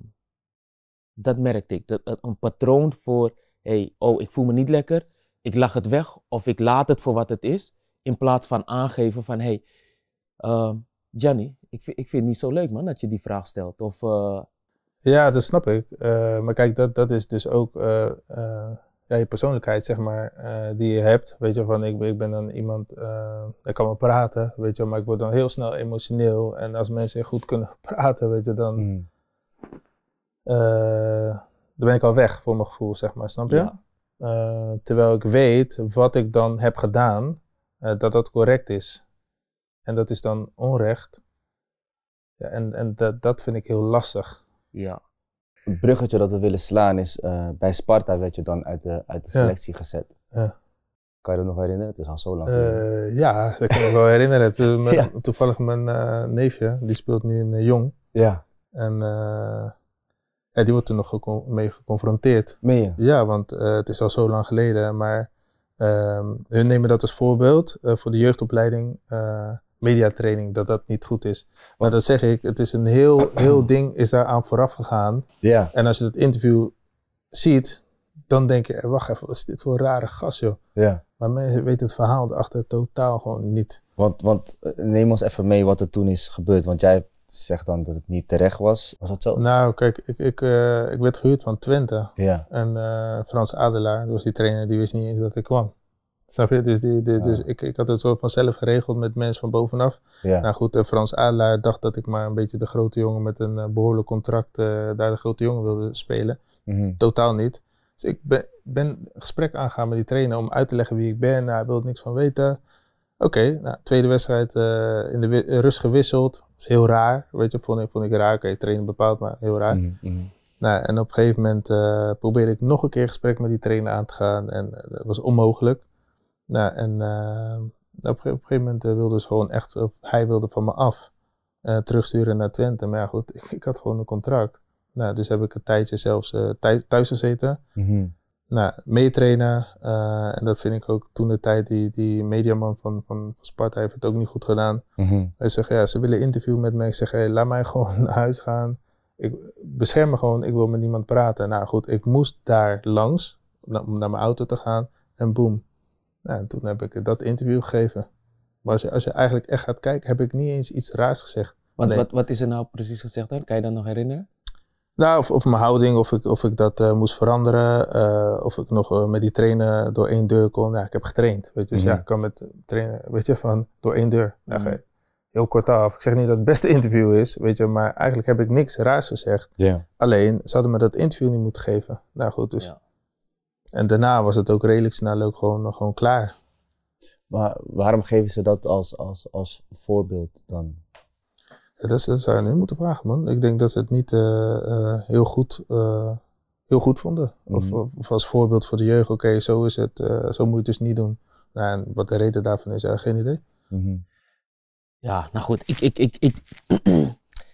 dat merkte ik. Dat, een patroon voor, hey, oh, ik voel me niet lekker, ik lach het weg of ik laat het voor wat het is. In plaats van aangeven van, hey, uh, ik, vind, ik vind het niet zo leuk man dat je die vraag stelt. Of, eh, Ja, dat snap ik. Eh, maar kijk, dat, dat is dus ook eh, ja, je persoonlijkheid, zeg maar, die je hebt. Weet je, van ik, ik ben dan iemand, uh, ik kan wel praten, weet je, maar ik word dan heel snel emotioneel. En als mensen goed kunnen praten, weet je, dan, hmm. Eh, dan ben ik al weg voor mijn gevoel, zeg maar, snap je? Eh, terwijl ik weet wat ik dan heb gedaan, eh, dat dat correct is. En dat is dan onrecht. Ja, en en dat, dat vind ik heel lastig. Ja. Het bruggetje dat we willen slaan is, bij Sparta werd je dan uit de, uit de selectie gezet. Ja. Kan je dat nog herinneren? Het is al zo lang. ja, dat kan ik me wel herinneren. Toevallig mijn neefje, die speelt nu in Jong. Ja. En ja, die wordt er nog mee geconfronteerd. Ja, want eh, het is al zo lang geleden, maar um, hun nemen dat als voorbeeld eh, voor de jeugdopleiding, eh, mediatraining, dat dat niet goed is. Maar dat zeg ik, het is een heel, heel ding is daaraan vooraf gegaan. Ja. En als je het interview ziet, dan denk je, wacht even, wat is dit voor rare gas joh. Ja. Maar mensen weten het verhaal erachter totaal gewoon niet. Want, want neem ons even mee wat er toen is gebeurd, want jij zegt dan dat het niet terecht was. Was dat zo? Nou, kijk, ik, ik, eh, ik werd gehuurd van Twente. Ja. En eh, Frans Adelaar, dat was die trainer, die wist niet eens dat ik kwam. Snap je? Dus, die, ah. dus ik, ik had het zo vanzelf geregeld met mensen van bovenaf. Ja. Nou goed, eh, Frans Adelaar dacht dat ik maar een beetje de grote jongen met een behoorlijk contract daar de grote jongen wilde spelen. Mhm. Totaal niet. Dus ik ben, ben een gesprek aangaan met die trainer om uit te leggen wie ik ben. Nou, hij wilde niks van weten. Oké, nou, tweede wedstrijd eh, in de eh, rust gewisseld. Dat is heel raar, weet je, vond ik, vond ik raar. Oké, okay, trainen bepaald, maar heel raar. Mhm, mhm. nou, en op een gegeven moment eh, probeerde ik nog een keer gesprek met die trainer aan te gaan en dat was onmogelijk. Nou, en op, op, een gegeven moment wilde ze gewoon echt, of hij wilde van me af, terugsturen naar Twente. Maar ja, goed, ik, ik, had gewoon een contract. Nou, dus heb ik een tijdje zelfs thuis gezeten. Mhm nou, meetrainen. Eh, en dat vind ik ook toen de tijd, die, die mediaman van, van, Sparta heeft het ook niet goed gedaan. Mhm. Hij zegt, ja, ze willen interview met mij. Ik zeg, laat mij gewoon naar huis gaan. Ik bescherm me gewoon, ik wil met niemand praten. Nou goed, ik moest daar langs om naar mijn auto te gaan. En boem. Nou, toen heb ik dat interview gegeven. Maar als je, als je eigenlijk echt gaat kijken, heb ik niet eens iets raars gezegd. Wat wat, wat is er nou precies gezegd dan? Kan je dat nog herinneren? Nou, of, of mijn houding, of ik, of ik dat eh, moest veranderen. Eh, of ik nog eh, met die trainen door één deur kon. Nou, ik heb getraind. Weet je, dus ja, mhm. ik kan met trainen, weet je, van door één deur. Nou, mhm. Heel kort af. Ik zeg niet dat het beste interview is, weet je, maar eigenlijk heb ik niks raars gezegd. Yeah. Alleen, ze hadden me dat interview niet moeten geven. Nou goed, dus. Ja. En daarna was het ook redelijk snel ook gewoon, gewoon klaar. Maar waarom geven ze dat als, als, als voorbeeld dan? Ja, dat, dat, zou je nu moeten vragen, man. Ik denk dat ze het niet eh, eh, heel, goed, eh, heel goed vonden. Of, mhm. of, als voorbeeld voor de jeugd, oké, zo is het, zo moet je het dus niet doen. Nou, en wat de reden daarvan is, eigenlijk geen idee. Mhm. Ja, nou goed, ik, ik, ik, ik,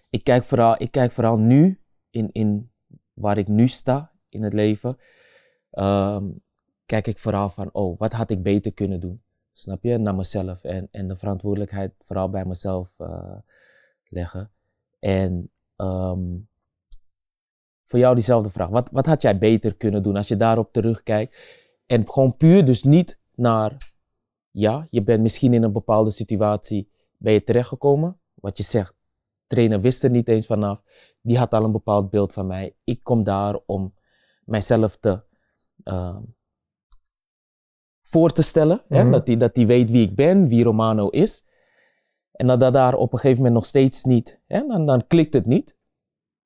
ik, kijk vooral, ik kijk vooral nu in, in waar ik nu sta in het leven. Ehm, kijk ik vooral van, oh, wat had ik beter kunnen doen? Snap je? Naar mezelf en, en de verantwoordelijkheid vooral bij mezelf leggen. En ehm, voor jou diezelfde vraag. Wat, wat had jij beter kunnen doen als je daarop terugkijkt? En gewoon puur dus niet naar, ja, je bent misschien in een bepaalde situatie, ben je terechtgekomen. Wat je zegt, trainer wist er niet eens vanaf. Die had al een bepaald beeld van mij. Ik kom daar om mijzelf te... Ehm, voor te stellen. hè? Mhm. dat hij dat die weet wie ik ben, wie Romano is. En dat dat daar op een gegeven moment nog steeds niet, hè, dan, dan klikt het niet.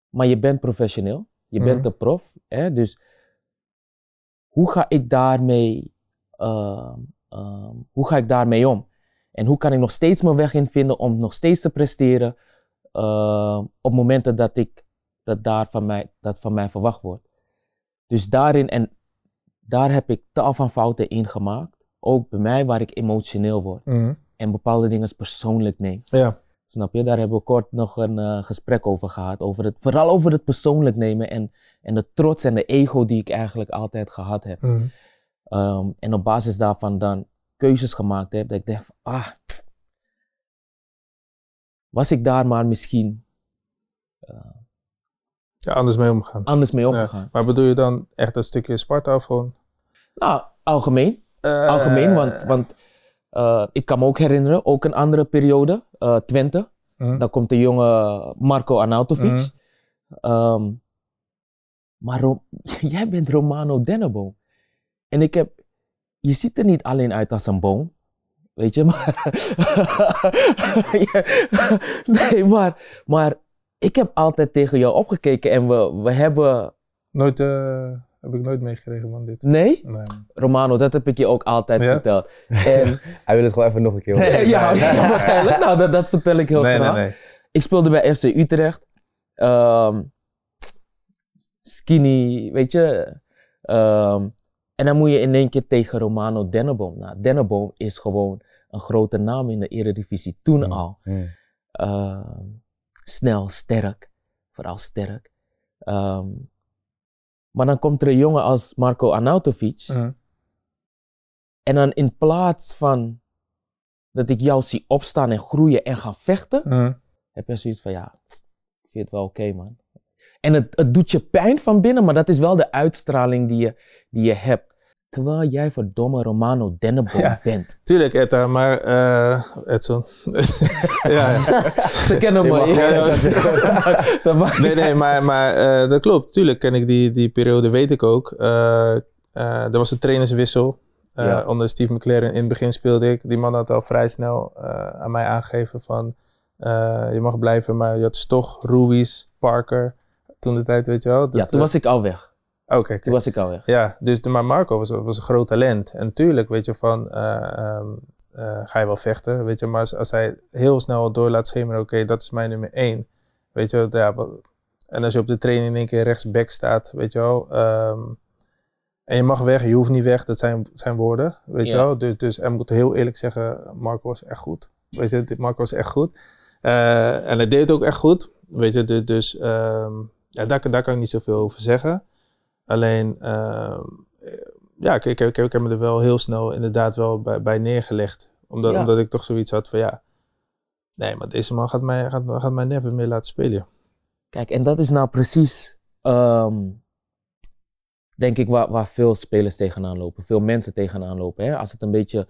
Maar je bent professioneel, je bent mhm. de prof. Hè, dus hoe ga ik daarmee, ehm, ehm, hoe ga ik daarmee om? En hoe kan ik nog steeds mijn weg in vinden om nog steeds te presteren ehm, op momenten dat ik dat daar van mij, dat van mij verwacht wordt. Dus daarin, en daar heb ik tal van fouten in gemaakt. Ook bij mij waar ik emotioneel word. Mhm en bepaalde dingen persoonlijk neemt. Ja. Snap je? Daar hebben we kort nog een eh, gesprek over gehad. Over het, vooral over het persoonlijk nemen en, en de trots en de ego die ik eigenlijk altijd gehad heb. Mhm. Ehm, en op basis daarvan dan keuzes gemaakt heb. Dat ik dacht, ah, was ik daar maar misschien. Eh, ja, anders mee omgegaan. Anders mee omgegaan. Ja, maar bedoel je dan echt een stukje Sparta of gewoon? Nou, algemeen. Eh, algemeen, want, want eh, ik kan me ook herinneren, ook een andere periode, uh, Dan komt de jonge Marco Anatovic. Ehm, maar jij bent Romano Denneboom. En ik heb, je ziet er niet alleen uit als een boom. Weet je, maar. nee, maar, maar ik heb altijd tegen jou opgekeken en we, we hebben. Nooit. Eh, heb ik nooit meegekregen van dit. Nee? nee? Romano, dat heb ik je ook altijd verteld. En... Ehm, Hij wil het gewoon even nog een keer horen. ja, waarschijnlijk. Nou, dat, dat, vertel ik heel nee, graag. Nee, ik speelde bij FC Utrecht. Ehm, skinny, weet je. Ehm, en dan moet je in één keer tegen Romano Denneboom. Nou, Denneboom is gewoon een grote naam in de Eredivisie toen al. snel, sterk. Vooral sterk. Um, maar dan komt er een jongen als Marco Anatovic. En dan in plaats van dat ik jou zie opstaan en groeien en gaan vechten, heb je zoiets van ja, ik vind het wel oké man. En het, het doet je pijn van binnen, maar dat is wel de uitstraling die je, die je hebt. Terwijl jij verdomme Romano Denneboom bent. Tuurlijk, Etta, maar eh, Edson. ja, Ze kennen me. nee, nee, maar, eh, dat klopt. Tuurlijk ken ik die, die periode, weet ik ook. Eh, er was een trainerswissel. Onder Steve McLaren in het begin speelde ik. Die man had al vrij snel aan mij aangegeven van... je mag blijven, maar je had toch Ruiz, Parker. Toen de tijd, weet je wel. ja, toen was ik al weg. Oké. Okay, Toen was ik al weg. Ja, dus, maar Marco was, was een groot talent. En tuurlijk, weet je, van... Eh, ehm, eh, ga je wel vechten, weet je. Maar als, hij heel snel door laat schemeren, oké, dat is mijn nummer één. Weet je, ja, en als je op de training in één keer rechtsback staat, weet je wel. Ehm, en je mag weg, je hoeft niet weg, dat zijn, zijn woorden, weet je wel. Dus, dus en moet heel eerlijk zeggen, Marco was echt goed. Weet je, Marco was echt goed. Eh, en hij deed het ook echt goed, weet je. Dus, dus ja, daar, daar kan ik niet zoveel over zeggen. Alleen, uh, ja, ik, ik, ik, heb me er wel heel snel inderdaad wel bij, neergelegd. Omdat, omdat ik toch zoiets had van, ja, nee, maar deze man gaat mij, gaat, gaat mij meer laten spelen. Kijk, en dat is nou precies, ehm, denk ik, waar, waar veel spelers tegenaan lopen. Veel mensen tegenaan lopen. Hè? Als het een beetje,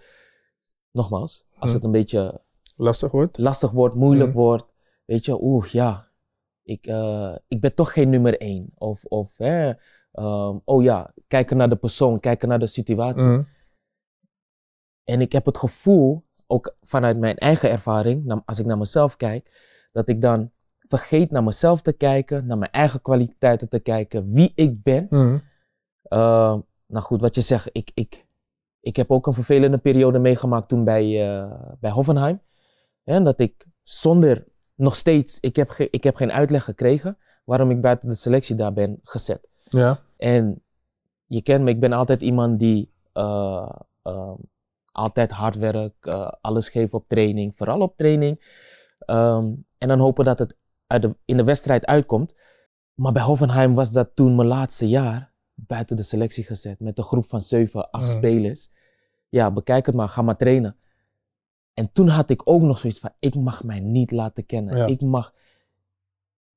nogmaals, als het hm. een beetje... Lastig wordt? Lastig wordt, moeilijk hm. wordt. Weet je, oeh, ja, ik, eh, ik ben toch geen nummer één. Of, of hè, Um, oh ja, kijken naar de persoon, kijken naar de situatie. Mm-hmm. En ik heb het gevoel, ook vanuit mijn eigen ervaring, als ik naar mezelf kijk, dat ik dan vergeet naar mezelf te kijken, naar mijn eigen kwaliteiten te kijken, wie ik ben. Mm-hmm. Ehm, nou goed, wat je zegt, ik, ik, ik heb ook een vervelende periode meegemaakt toen bij, eh, bij Hoffenheim. dat ik zonder, nog steeds, ik heb, ik heb geen uitleg gekregen waarom ik buiten de selectie daar ben gezet. Ja. En je kent me, ik ben altijd iemand die eh, ehm, altijd hard werkt, eh, alles geeft op training, vooral op training. Ehm, en dan hopen dat het uit de, in de wedstrijd uitkomt. Maar bij Hoffenheim was dat toen mijn laatste jaar buiten de selectie gezet met een groep van 7, 8 spelers. Ja, bekijk het maar, ga maar trainen. En toen had ik ook nog zoiets van: ik mag mij niet laten kennen. Ik mag,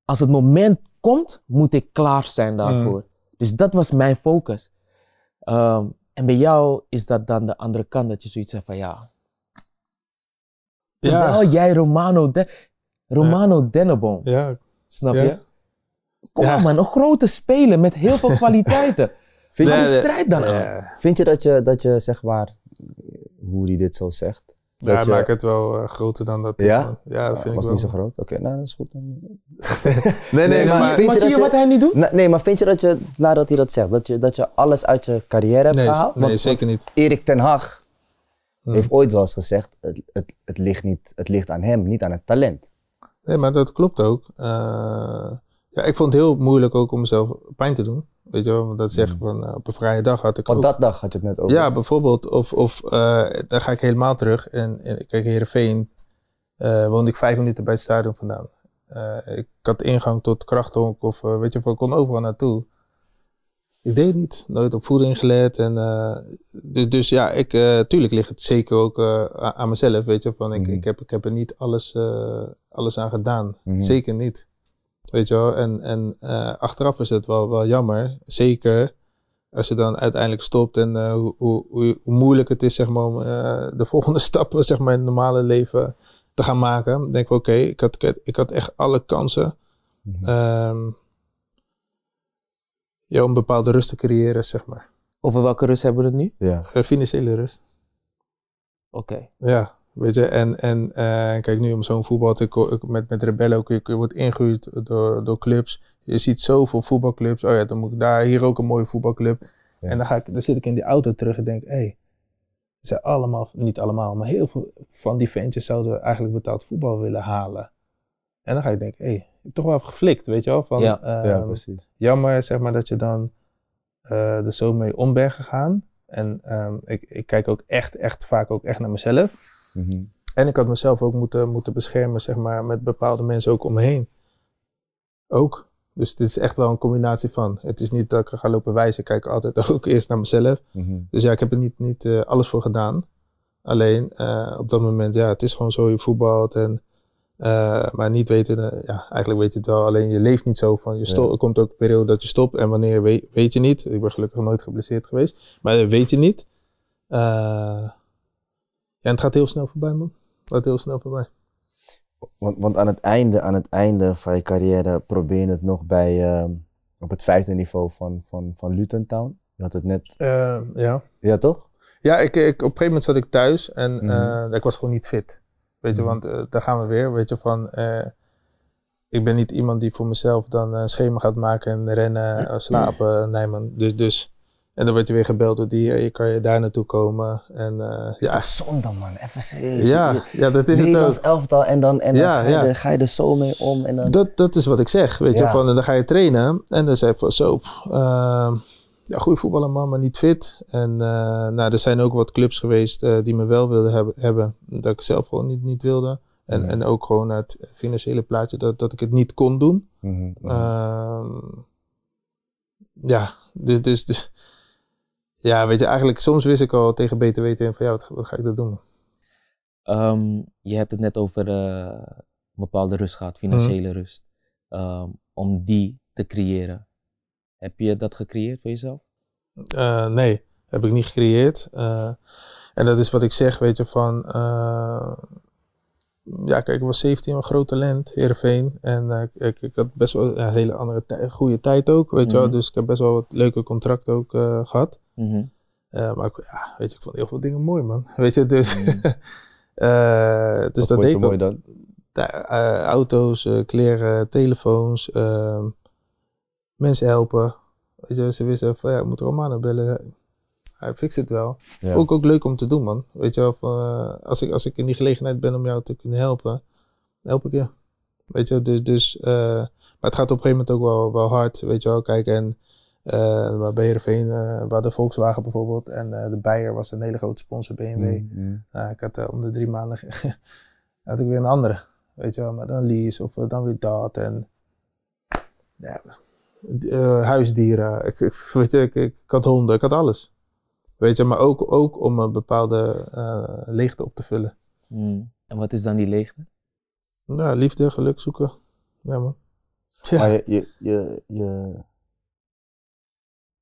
als het moment komt, moet ik klaar zijn daarvoor. Dus dat was mijn focus. Ehm, en bij jou is dat dan de andere kant, dat je zoiets zegt van ja. Terwijl jij Romano, de Romano ja. Denneboom, ja. snap je? Kom maar man, een grote speler met heel veel kwaliteiten. Vind je die strijd dan aan? Vind je dat je, dat je zeg maar, hoe hij dit zo zegt, daar ja, het wel eh, groter dan dat. Ja? ja, dat oh, vind ik ik was niet zo groot. Oké, nou, dat is goed. nee, nee, maar... je, zie je wat hij nu doet? nee, maar vind je dat je, nadat hij dat zegt, dat je, dat je alles uit je carrière hebt nee, Nee, zeker niet. Erik ten Hag hmm. heeft ooit wel eens gezegd, het, het, het, ligt niet, het ligt aan hem, niet aan het talent. Nee, maar dat klopt ook. Eh, ja, ik vond het heel moeilijk ook om mezelf pijn te doen. Weet je wel, dat ik mm. van eh, op een vrije dag had ik. Want dat dag had je het net over. Ja, bijvoorbeeld. Of, of eh, dan ga ik helemaal terug. En, en kijk, Herenveen uh, eh, woonde ik vijf minuten bij het stadion vandaan. ik had ingang tot krachthonk of weet je, ik kon overal naartoe. Ik deed het niet, nooit op voeding gelet. En, dus, dus ja, ik, tuurlijk ligt het zeker ook aan mezelf. Weet je, van ik, mm. ik, heb, ik heb er niet alles, alles aan gedaan. Mm. Zeker niet. Weet je wel? En, en eh, achteraf is het wel, wel jammer. Zeker als je dan uiteindelijk stopt en eh, hoe, hoe, hoe, moeilijk het is zeg maar, om eh, de volgende stappen zeg maar, in het normale leven te gaan maken. Dan denk ik, oké, ik, had, ik had echt alle kansen mm -hmm. om bepaalde rust te creëren, zeg maar. Over welke rust hebben we het nu? Ja. financiële rust. Oké. Ja. Weet je, en, en eh, kijk nu om zo'n voetbal te met, met Rebello, je, je wordt ingehuurd door, door clubs. Je ziet zoveel voetbalclubs. Oh ja, dan moet ik daar, hier ook een mooie voetbalclub. En dan, ga ik, dan zit ik in die auto terug en denk, hé, hey, zijn allemaal, niet allemaal, maar heel veel van die ventjes zouden eigenlijk betaald voetbal willen halen. En dan ga ik denken, hé, hey, toch wel geflikt, weet je wel? Van, ja, ehm, ja precies. Jammer, zeg maar, dat je dan uh, er zo mee om bent gegaan. En ehm, ik, ik kijk ook echt, echt vaak ook echt naar mezelf. Mhm. En ik had mezelf ook moeten, moeten beschermen, zeg maar, met bepaalde mensen ook omheen. Ook. Dus het is echt wel een combinatie van. Het is niet dat ik ga lopen wijzen. Ik kijk altijd ook eerst naar mezelf. Mhm. Dus ja, ik heb er niet, niet eh, alles voor gedaan. Alleen eh, op dat moment, ja, het is gewoon zo, je voetbalt en... Eh, maar niet weten, ja, eigenlijk weet je het wel, alleen je leeft niet zo van. Je ja. Er komt ook een periode dat je stopt en wanneer weet, je niet. Ik ben gelukkig nooit geblesseerd geweest, maar dat weet je niet. Eh ja, het gaat heel snel voorbij, man. Het gaat heel snel voorbij. Want, want aan, het einde, aan het einde van je carrière probeer je het nog bij, ehm, op het vijfde niveau van, van, van Lutentown. Je had het net. Uh, ja. Ja, toch? Ja, ik, ik, op een gegeven moment zat ik thuis en mhm. eh, ik was gewoon niet fit. Weet je, mhm. want eh, daar gaan we weer. Weet je, van eh, ik ben niet iemand die voor mezelf dan een schema gaat maken en rennen, slapen, nee man. Dus, dus en dan word je weer gebeld door die, eh, je kan je daar naartoe komen. En, eh, is ja. toch zonde man, even serieus. Ja, ja dat is het ook. elftal en dan, en dan ga, je ja. er, zo mee om. En dan... dat, dat is wat ik zeg, weet je. Van, dan ga je trainen en dan zei ik van zo, uh, ja, goede voetballer man, maar niet fit. En eh, nou, er zijn ook wat clubs geweest die me wel wilden hebben, hebben, dat ik zelf gewoon niet, niet wilde. En, mhm. en ook gewoon het financiële plaatje dat, dat ik het niet kon doen. Mhm, mhm. Ehm, ja, dus... dus, dus ja, weet je, eigenlijk soms wist ik al tegen BTW van ja, wat, ga ik dat doen? Ehm, je hebt het net over eh, een bepaalde rust gehad, financiële mhm. rust. Ehm, om die te creëren. Heb je dat gecreëerd voor jezelf? Eh, nee, heb ik niet gecreëerd. Eh, en dat is wat ik zeg, weet je, van... ja, kijk, ik was 17, een groot talent, Heerenveen. En ik, ik, had best wel een hele andere goede tijd ook, weet je wel. Mhm. Dus ik heb best wel wat leuke contracten ook gehad. Mhm. Eh, maar ik, weet je, ik vond heel veel dingen mooi, man. Weet je, dus... Mhm. Eh, dus dat deed mooi dan? Eh, auto's, kleren, telefoons, ehm, mensen helpen. Weet je, ze wisten van, ja, ik moet Romano bellen. Hij fix het wel. Ja. Vond ik ook leuk om te doen, man. Weet je wel, als, ik, als ik in die gelegenheid ben om jou te kunnen helpen, help ik je. Weet je, dus, dus maar het gaat op een gegeven moment ook wel, wel hard, weet je wel. Kijk, en eh, waar Beerenveen, eh, waar de Volkswagen bijvoorbeeld en eh, de Bayer was een hele grote sponsor, BMW. Mm-hmm. Nou, ik had om de drie maanden had ik weer een andere, weet je wel, maar dan lease of dan weer dat en huisdieren. Ik, ik, weet je, ik, ik, had honden, ik had alles. Weet je, maar ook, ook om een bepaalde leegte op te vullen. Mm. En wat is dan die leegte? Nou, liefde, geluk zoeken. Ja, man. Ja. je, je, je, je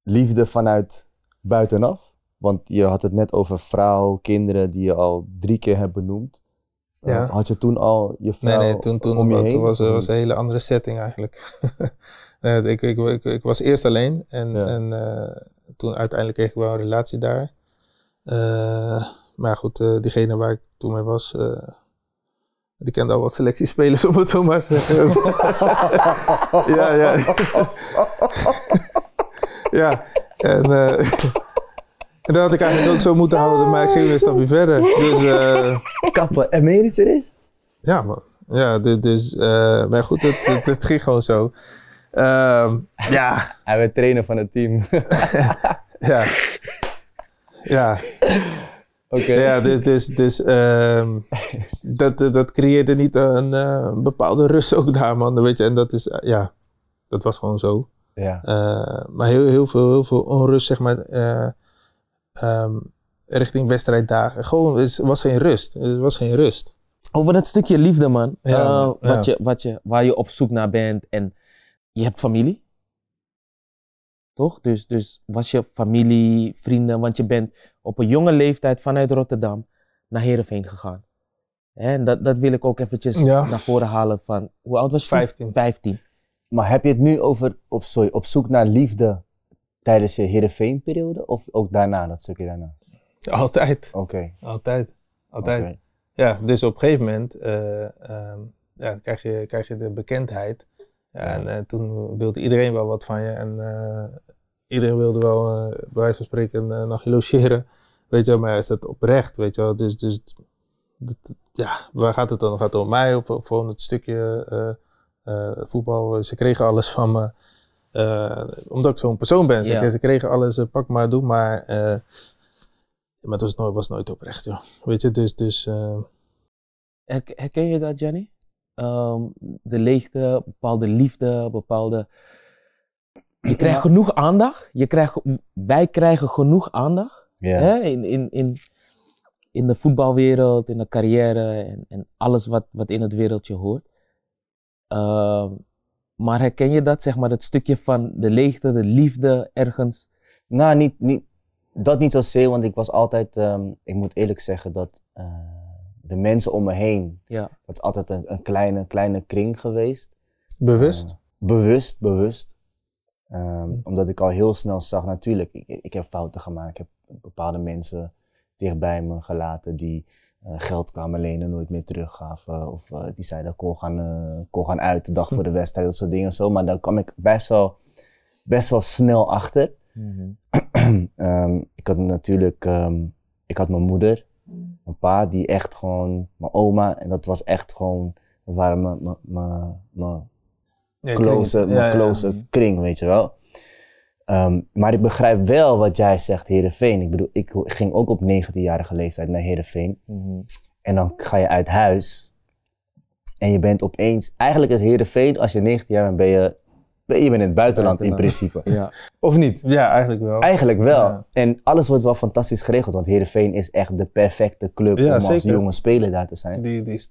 liefde vanuit buitenaf. Want je had het net over vrouw, kinderen die je al drie keer hebt benoemd. Eh, had je toen al je vrouw Nee, nee, toen, toen, om je toen was het een hele andere setting eigenlijk. Eh, ik, ik, ik, was eerst alleen en, en eh, toen uiteindelijk kreeg ik wel een relatie daar. maar goed, diegene waar ik toen mee was, die kende al wat selectiespelers spelen, het zo maar ja, ja ja, en, eh, en dat had ik eigenlijk ook zo moeten houden, maar ik ging weer een stapje verder. Dus, eh, Kappen, en meer iets er is? Ja, man. Ja, dus, dus eh, maar goed, het, het, ging gewoon zo. Ehm, ja. Hij werd trainer van het team. ja. Ja. Oké. Ja, dus, dus, dus ehm, dat, dat creëerde niet een, een bepaalde rust ook daar, man. Weet je, en dat is, ja, dat was gewoon zo. Ja. Eh, maar heel, heel, veel, heel veel onrust, zeg maar, eh, ehm, richting wedstrijddagen. Gewoon, er was geen rust. Er was geen rust. Over dat stukje liefde, man. Eh, wat je, wat je, waar je op zoek naar bent. En je hebt familie. Toch? Dus, dus was je familie, vrienden, want je bent op een jonge leeftijd vanuit Rotterdam naar Heerenveen gegaan. En dat, dat wil ik ook eventjes naar voren halen van, hoe oud was je? 15. 15. Maar heb je het nu over op, op zoek naar liefde tijdens je Heerenveen-periode of ook daarna, dat stukje daarna? Altijd. Oké. Altijd. Altijd. Ja, dus op een gegeven moment eh, ehm, ja, krijg, je, krijg je de bekendheid. en eh, toen wilde iedereen wel wat van je. En eh, iedereen wilde wel, bij wijze van spreken, uh, nog je logeren. Weet je wel, maar is dat oprecht, weet je wel. Dus, dus ja, waar gaat het dan? Gaat het om mij of, of gewoon het stukje eh, voetbal, eh, ze kregen alles van me. Eh, omdat ik zo'n persoon ben. Ze kregen alles, pak maar, doe maar. maar het was nooit, was nooit oprecht, joh. Weet je, dus. dus Herken je dat, Jenny? Ehm, de leegte, bepaalde liefde, bepaalde. Je krijgt genoeg aandacht. Je krijgt, wij krijgen genoeg aandacht. Hè? In, in, in, in de voetbalwereld, in de carrière en, en alles wat, wat in het wereldje hoort. Ehm, maar herken je dat, zeg maar, dat stukje van de leegte, de liefde ergens? Nou, niet, niet, dat niet zozeer, want ik was altijd, ehm, ik moet eerlijk zeggen dat eh, de mensen om me heen, ja. dat is altijd een, een kleine, kleine kring geweest. Bewust? Eh, bewust, bewust. Ehm, hm. omdat ik al heel snel zag, natuurlijk, ik, ik heb fouten gemaakt. Ik heb bepaalde mensen dichtbij me gelaten die eh, geld kwamen lenen, nooit meer teruggaven. Eh, of eh, die zeiden, kool gaan, kon gaan uit de dag voor de wedstrijd, dat soort dingen. Zo. Maar daar kwam ik best wel, best wel snel achter. Mhm. Ehm, ik had natuurlijk, ehm, ik had mijn moeder, mijn pa, die echt gewoon, mijn oma, en dat was echt gewoon, dat waren mijn, mijn, mijn, mijn ja, close, mhm. kring, weet je wel. Ehm, maar ik begrijp wel wat jij zegt, Herenveen. Ik bedoel, ik ging ook op 19-jarige leeftijd naar Herenveen. Mhm. En dan ga je uit huis. En je bent opeens. Eigenlijk is Herenveen, als je 19 jaar bent, ben je. je bent in het buitenland, in principe. ja. Of niet? Ja, eigenlijk wel. Eigenlijk wel. En alles wordt wel fantastisch geregeld. Want Herenveen is echt de perfecte club om als jonge speler daar te zijn. Die, die,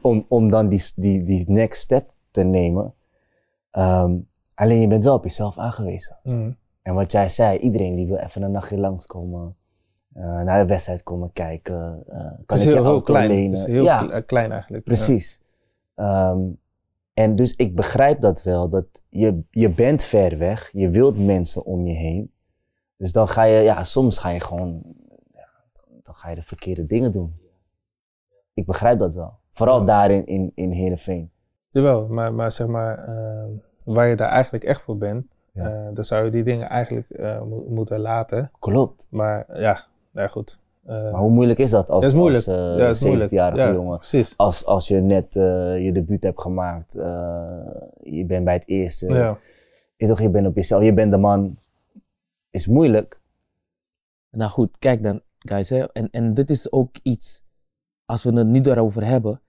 om, om dan die, die, die next step te nemen. Ehm, alleen je bent wel op jezelf aangewezen. Mm. En wat jij zei, iedereen die wil even een nachtje langskomen, uh, naar de wedstrijd komen kijken. Uh, kan het heel, klein. Lenen. Het is heel ja. Eh, klein eigenlijk. Precies. Ehm, en dus ik begrijp dat wel, dat je, je bent ver weg, je wilt mensen om je heen. Dus dan ga je, ja, soms ga je gewoon, dan ga je de verkeerde dingen doen. Ik begrijp dat wel. Vooral daarin in, in Heerenveen. Jawel, maar, maar zeg maar, ehm, waar je daar eigenlijk echt voor bent, uh, dan zou je die dingen eigenlijk eh, moeten laten. Klopt. Maar ja, ja goed. Eh, maar hoe moeilijk is dat als, als jarige jongen? Als, als je net je debuut hebt gemaakt, je bent bij het eerste. Ja. Je, toch, je bent op jezelf, je bent de man. Is moeilijk. Nou goed, kijk dan, guys. Hè. En, en dit is ook iets, als we het nu daarover hebben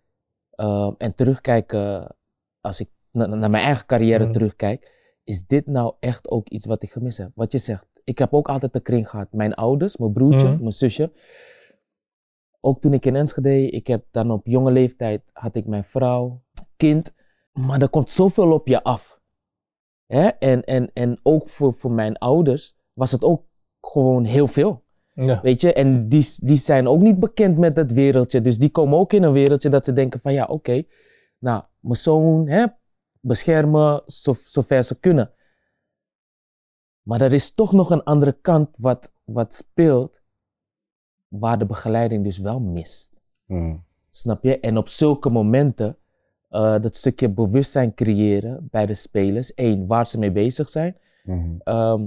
en terugkijken, als ik naar mijn eigen carrière mm. terugkijk is dit nou echt ook iets wat ik gemist heb? Wat je zegt, ik heb ook altijd de kring gehad. Mijn ouders, mijn broertje, mhm. mijn zusje. Ook toen ik in Enschede, ik heb dan op jonge leeftijd, had ik mijn vrouw, kind. Maar er komt zoveel op je af. Hè? En, en, en ook voor, voor mijn ouders was het ook gewoon heel veel. Ja. Weet je, en die, die zijn ook niet bekend met dat wereldje. Dus die komen ook in een wereldje dat ze denken van ja, oké, nou, mijn zoon hè, beschermen zover ze kunnen. Maar er is toch nog een andere kant wat, wat speelt, waar de begeleiding dus wel mist. Hmm. Snap je? En op zulke momenten eh, dat stukje bewustzijn creëren bij de spelers. één waar ze mee bezig zijn. Hmm. Ehm,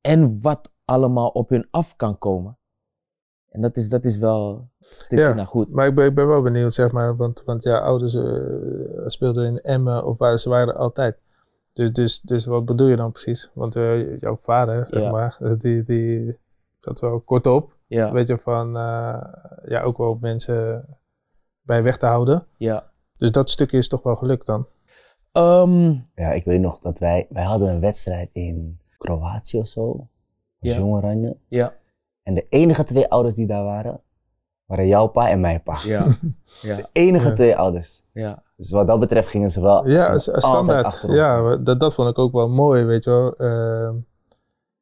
en wat allemaal op hun af kan komen. En dat is, dat is wel ja, naar nou goed. Maar ik ben, ik ben wel benieuwd, zeg maar, want, want ja, ouders eh, speelden in Emmen of waar ze waren altijd. Dus, dus, dus wat bedoel je dan precies? Want eh, jouw vader, zeg maar, eh, die, die zat wel kort op. Weet je, van ja, ook wel mensen bij weg te houden. Ja. Dus dat stukje is toch wel gelukt dan? Ehm, ja, ik weet nog dat wij, wij hadden een wedstrijd in Kroatië of zo. Als ja. Ja. En de enige twee ouders die daar waren, waren jouw pa en mijn pa. Ja. ja. De enige twee ouders. Ja. Dus wat dat betreft gingen ze wel ja, standaard. Ja, dat, dat vond ik ook wel mooi, weet je wel. Ehm,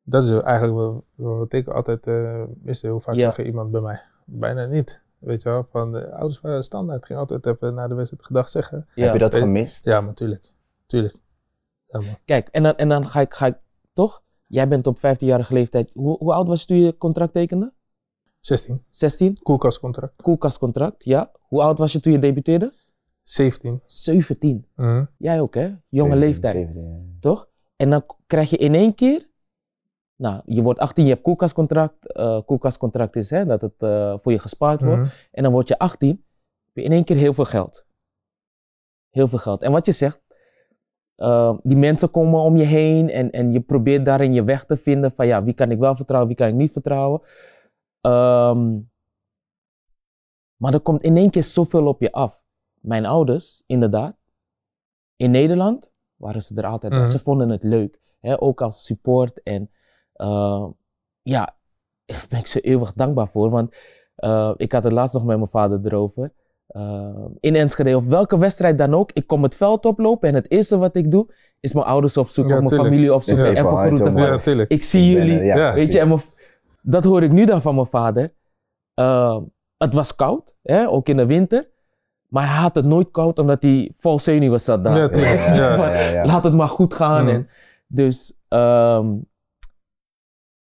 dat is eigenlijk wat ik altijd uh, miste. Hoe vaak ja. zag je iemand bij mij? Bijna niet. Weet je wel, van de ouders waren standaard. Ging altijd even naar de wedstrijd gedag zeggen. Heb je dat gemist? Ja, natuurlijk. Tuurlijk. tuurlijk. Kijk, en dan, en dan ga, ik, ga ik toch? Jij bent op 15-jarige leeftijd. Hoe, hoe oud was je toen je contract tekende? 16. 16? Koelkastcontract. Koelkastcontract, ja. Hoe oud was je toen je debuteerde? 17. 17. Mhm. Jij ook, hè? Jonge leeftijd. Toch? En dan krijg je in één keer. Nou, je wordt 18, je hebt koelkastcontract. Eh, koelkastcontract is hè, dat het eh, voor je gespaard wordt. Mhm. En dan word je 18, heb je in één keer heel veel geld. Heel veel geld. En wat je zegt, eh, die mensen komen om je heen en, en je probeert daarin je weg te vinden van ja, wie kan ik wel vertrouwen, wie kan ik niet vertrouwen. Ehm, maar er komt in één keer zoveel op je af. Mijn ouders, inderdaad, in Nederland waren ze er altijd. Mhm. Ze vonden het leuk, hè? ook als support. En ehm, ja, daar ben ik ze eeuwig dankbaar voor. Want eh, ik had het laatst nog met mijn vader erover. Ehm, in Enschede of welke wedstrijd dan ook, ik kom het veld oplopen en het eerste wat ik doe, is mijn ouders opzoeken, of mijn familie opzoeken en voor groeten. Ja, ik zie jullie, weet je, en mijn dat hoor ik nu dan van mijn vader. Ehm, het was koud, hè, ook in de winter. Maar hij had het nooit koud omdat hij vol zenuwen zat daar. Ja, Laat het maar goed gaan. En, dus, ehm,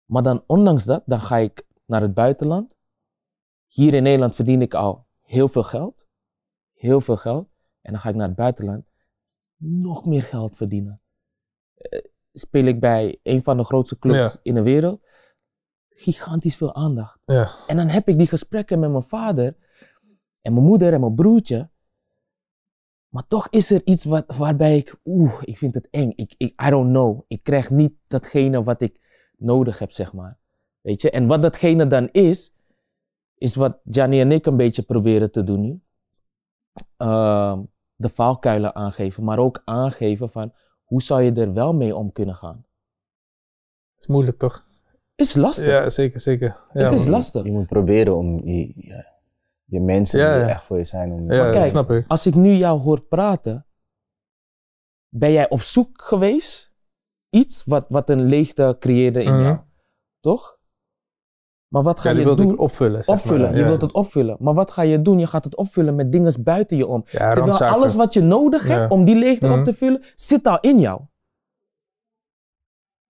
maar dan ondanks dat, dan ga ik naar het buitenland. Hier in Nederland verdien ik al heel veel geld. Heel veel geld. En dan ga ik naar het buitenland nog meer geld verdienen. Eh, speel ik bij een van de grootste clubs in de wereld gigantisch veel aandacht. Ja. En dan heb ik die gesprekken met mijn vader en mijn moeder en mijn broertje. Maar toch is er iets wat, waarbij ik, oeh, ik vind het eng. Ik, ik, I don't know. Ik krijg niet datgene wat ik nodig heb, zeg maar. Weet je? En wat datgene dan is, is wat Gianni en ik een beetje proberen te doen nu. Ehm, de valkuilen aangeven, maar ook aangeven van hoe zou je er wel mee om kunnen gaan. is moeilijk toch? is lastig. Ja, zeker, zeker. Ja, het is lastig. Je moet proberen om je, je, mensen die echt voor je zijn. Om... Ja, maar kijk, snap ik. als ik nu jou hoor praten, ben jij op zoek geweest? Iets wat, wat een leegte creëerde in je, uh-huh. jou, toch? Maar wat ga ja, je wilt doen? opvullen. opvullen. Je wilt het opvullen. Maar wat ga je doen? Je gaat het opvullen met dingen buiten je om. Terwijl alles wat je nodig hebt om die leegte uh-huh. op te vullen, zit al in jou.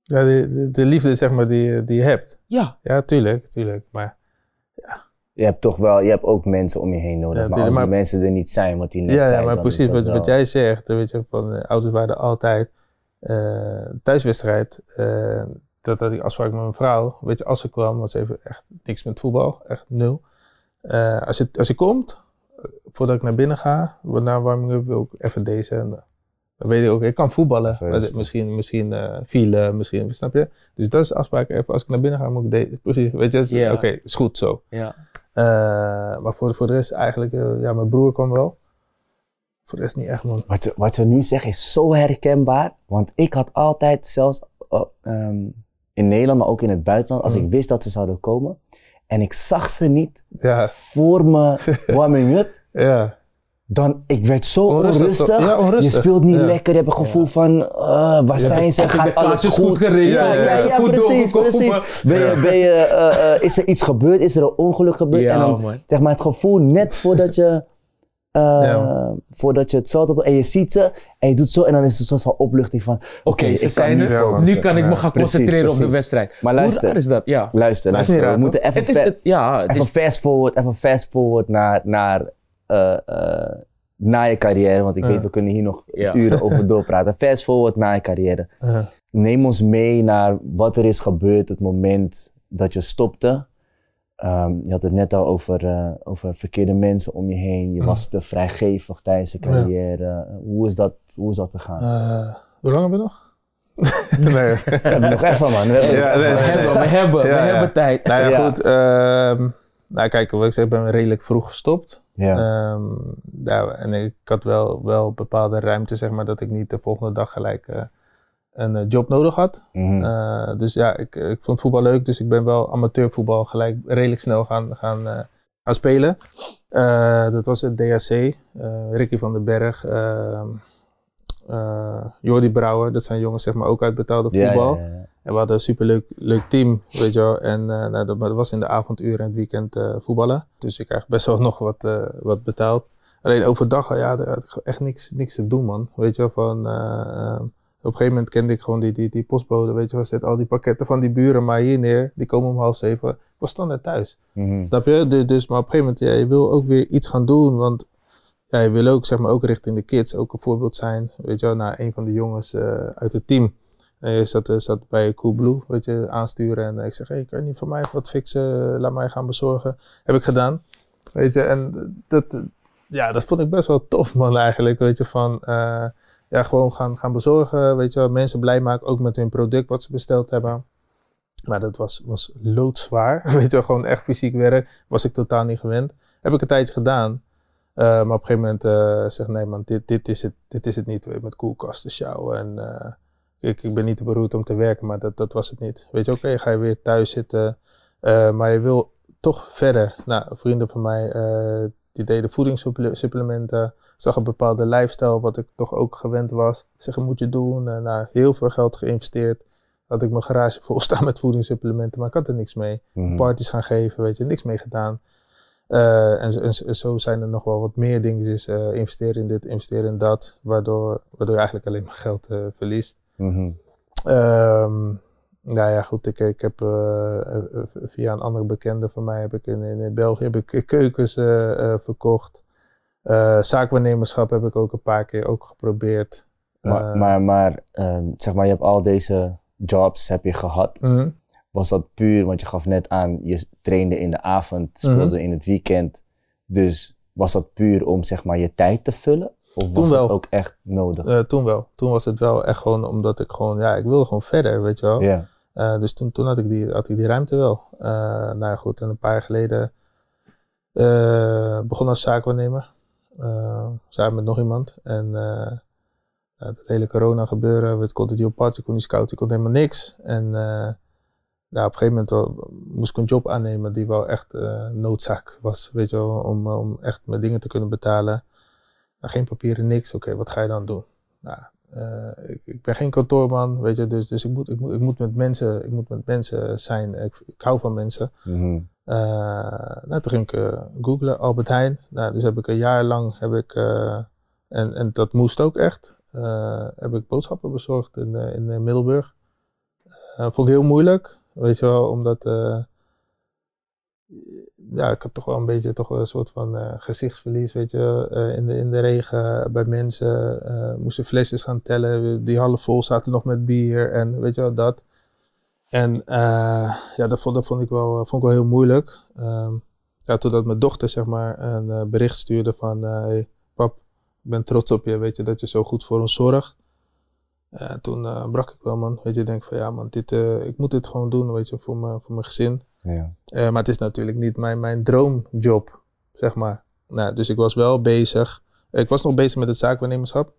Ja, de, de, liefde zeg maar die, die je hebt. Ja. Ja, tuurlijk, tuurlijk. Maar ja. Je hebt toch wel, je hebt ook mensen om je heen nodig. maar als die mensen er niet zijn, wat die net ja, Ja, maar precies wat, wat jij zegt. Weet je, van de ouders waren altijd uh, thuiswedstrijd. Uh, dat had ik afspraak met mijn vrouw. Weet je, als ze kwam, was even echt niks met voetbal. Echt nul. Eh, als, je, als komt, voordat ik naar binnen ga, na warming-up wil ik even deze. En, weet ik ook, ik kan voetballen. misschien, misschien uh, eh, vielen, misschien, snap je? Dus dat is afspraak. als ik naar binnen ga, moet ik Precies, weet je, oké, is goed zo. Eh, maar voor, voor de rest eigenlijk, eh, ja, mijn broer kwam wel. Voor de rest niet echt, man. Wat wat je nu zegt is zo herkenbaar. Want ik had altijd, zelfs ehm, in Nederland, maar ook in het buitenland, als hmm. ik wist dat ze zouden komen en ik zag ze niet ja. voor mijn warming-up. ja dan, ik werd zo onrustig. Je speelt niet lekker, je hebt een gevoel van, uh, eh, waar zijn ze? Gaat alles goed? goed gereden, ja, precies, precies. Ben je, ben eh, eh, is er iets gebeurd? Is er een ongeluk gebeurd? en man. zeg maar, het gevoel net voordat je, voordat je het veld op en je ziet ze en je doet zo en dan is het een soort van opluchting van, oké, ik okay, ze nu kan ik me gaan concentreren op de wedstrijd. Maar luister, Hoe is dat? Ja. luister, luister, we moeten even, het is, ja, even fast forward, even fast forward naar, naar eh, eh, na je carrière, want ik weet, we kunnen hier nog uren over doorpraten. Fast forward na je carrière. Neem ons mee naar wat er is gebeurd het moment dat je stopte. Ehm, je had het net al over, eh, over verkeerde mensen om je heen. Je was te vrijgevig tijdens je carrière. Hoe, is dat, hoe is dat te gaan? hoe lang hebben we nog? nee. we hebben nog even, man. We hebben, we, hebben tijd. Nou ja, goed. Ehm, nou, kijk, wat ik zeg, ik ben redelijk vroeg gestopt. Ja. Ehm, en ik had wel, wel bepaalde ruimte, zeg maar, dat ik niet de volgende dag gelijk eh, een eh, job nodig had. Mhm. Eh, dus ja, ik, ik vond voetbal leuk, dus ik ben wel amateurvoetbal gelijk redelijk snel gaan, gaan, gaan spelen. dat was het DHC, Ricky van den Berg, ehm, Jordi Brouwer, dat zijn jongens zeg maar ook uit betaalde voetbal. ja, en we hadden een superleuk leuk team, weet je wel. En eh, nou, dat, was in de avonduren en het weekend eh, voetballen. Dus ik krijg best wel nog wat, eh, wat betaald. Alleen overdag, oh ja, had ik echt niks, niks te doen, man. Weet je wel, van... op een gegeven moment kende ik gewoon die, die, postbode, weet je wel. Zet al die pakketten van die buren maar hier neer. Die komen om half zeven. Ik was net thuis. Mhm. Snap je? Dus, maar op een gegeven moment, ja, je wil ook weer iets gaan doen. Want jij je wil ook, zeg maar, ook richting de kids ook een voorbeeld zijn. Weet je wel, nou, een van de jongens uit het team je zat, eh, zat bij Coolblue, weet je, aansturen. En ik zeg, hey, kan je niet voor mij wat fixen? Laat mij gaan bezorgen. Heb ik gedaan. Weet je, en dat, ja, dat vond ik best wel tof, man, eigenlijk. Weet je, van... Eh, ja, gewoon gaan, gaan bezorgen, weet je Mensen blij maken, ook met hun product wat ze besteld hebben. Maar dat was, was loodzwaar, weet je Gewoon echt fysiek werk, was ik totaal niet gewend. Heb ik een tijdje gedaan. Eh, maar op een gegeven moment uh, zeg nee man, dit, dit, is het, dit is het niet. Met koelkasten sjouwen en ik, ben niet te beroerd om te werken, maar dat, dat was het niet. Weet je, oké, okay, ga je weer thuis zitten, eh, maar je wil toch verder. Nou, vrienden van mij, eh, die deden voedingssupplementen, zag een bepaalde lifestyle, wat ik toch ook gewend was. Zeggen, moet je doen, uh, heel veel geld geïnvesteerd. Had ik mijn garage vol staan met voedingssupplementen, maar ik had er niks mee. Mm Parties gaan geven, weet je, niks mee gedaan. en, zo zijn er nog wel wat meer dingen. Dus investeren in dit, investeren in dat. Waardoor, waardoor je eigenlijk alleen maar geld verliest. Mhm. Ehm, nou ja, goed, ik, heb eh, eh, via een andere bekende van mij heb ik in, in België heb ik keukens eh, verkocht. zaakwaarnemerschap heb ik ook een paar keer ook geprobeerd. Maar, maar, ehm, zeg maar, je hebt al deze jobs heb je gehad. Mhm. Was dat puur, want je gaf net aan, je trainde in de avond, mhm. speelde in het weekend. Dus was dat puur om zeg maar je tijd te vullen? Of was het ook echt nodig? Eh, toen wel. Toen was het wel echt gewoon omdat ik gewoon, ja, ik wilde gewoon verder, weet je wel. Yeah. dus toen, toen had, ik die, had ik die ruimte wel. Eh, nou ja, goed, en een paar jaar geleden eh, begon als zaakwaarnemer. samen met nog iemand. En het hele corona gebeuren, het kon niet op pad, je kon niet scouten, je kon helemaal niks. En ja, nou, op een gegeven moment moest ik een job aannemen die wel echt noodzaak was, weet je wel, om, om echt mijn dingen te kunnen betalen. Nou, geen papieren, niks. Oké, wat ga je dan doen? Nou, eh, ik, ik, ben geen kantoorman, weet je, dus, dus ik, moet, ik, moet, ik, moet met mensen, ik moet met mensen zijn. Ik, ik hou van mensen. Mhm. Eh, nou, toen ging ik eh, googlen, Albert Heijn. Nou, dus heb ik een jaar lang, heb ik, en, en dat moest ook echt, heb ik boodschappen bezorgd in, in Middelburg. vond ik heel moeilijk, weet je wel, omdat... Eh, ja, ik had toch wel een beetje toch een soort van uh, gezichtsverlies, weet je. Eh, in, de, in de regen bij mensen moesten flesjes gaan tellen. Die half vol zaten nog met bier en weet je wel, dat. En ja, dat vond, dat vond, ik, wel, vond ik wel heel moeilijk. Toen ehm, ja, totdat mijn dochter zeg maar een bericht stuurde van... pap, ik ben trots op je, weet je, dat je zo goed voor ons zorgt. toen brak ik wel, man. Weet je, denk van ja, man, dit, ik moet dit gewoon doen, weet je, voor, mijn voor mijn gezin. Ja. Eh, maar het is natuurlijk niet mijn, mijn droomjob, zeg maar. Nou, dus ik was wel bezig. Eh, ik was nog bezig met het zaakwaarnemerschap.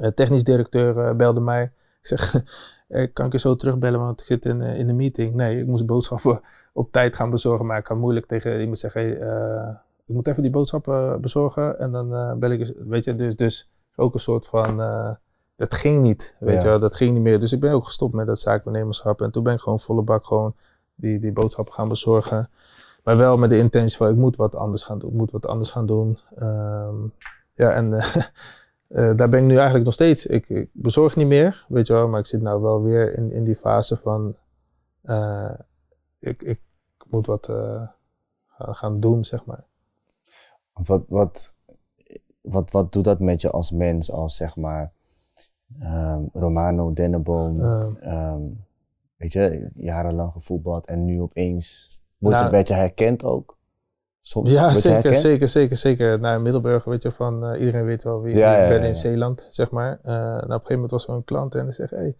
Eh, technisch directeur belde mij. Ik zeg, kan ik je zo terugbellen, want ik zit in, in de meeting. Nee, ik moest boodschappen op tijd gaan bezorgen. Maar ik kan moeilijk tegen iemand zeggen, ik moet even die boodschappen bezorgen. En dan bel ik weet je, dus, dus ook een soort van dat ging niet, weet je wel, dat ging niet meer. Dus ik ben ook gestopt met dat zaakwaarnemerschap. En toen ben ik gewoon volle bak gewoon die, die boodschap gaan bezorgen. Maar wel met de intentie van ik moet wat anders gaan doen, ik moet wat anders gaan doen. Ehm, ja, en eh, daar ben ik nu eigenlijk nog steeds. Ik, bezorg niet meer, weet je wel, maar ik zit nou wel weer in, in die fase van eh, ik, ik moet wat eh, gaan doen, zeg maar. Wat, wat, wat, wat doet dat met je als mens, als zeg maar ehm, Romano Denneboom? Ehm weet je, jarenlang gevoetbald en nu opeens wordt nou, je herkend ook. Soms ja, zeker, zeker, zeker, zeker. Nou, in Middelburg, weet je, van eh, iedereen weet wel wie, ik ben in Zeeland, zeg maar. Uh, op een gegeven moment was zo'n klant en die zegt, hey,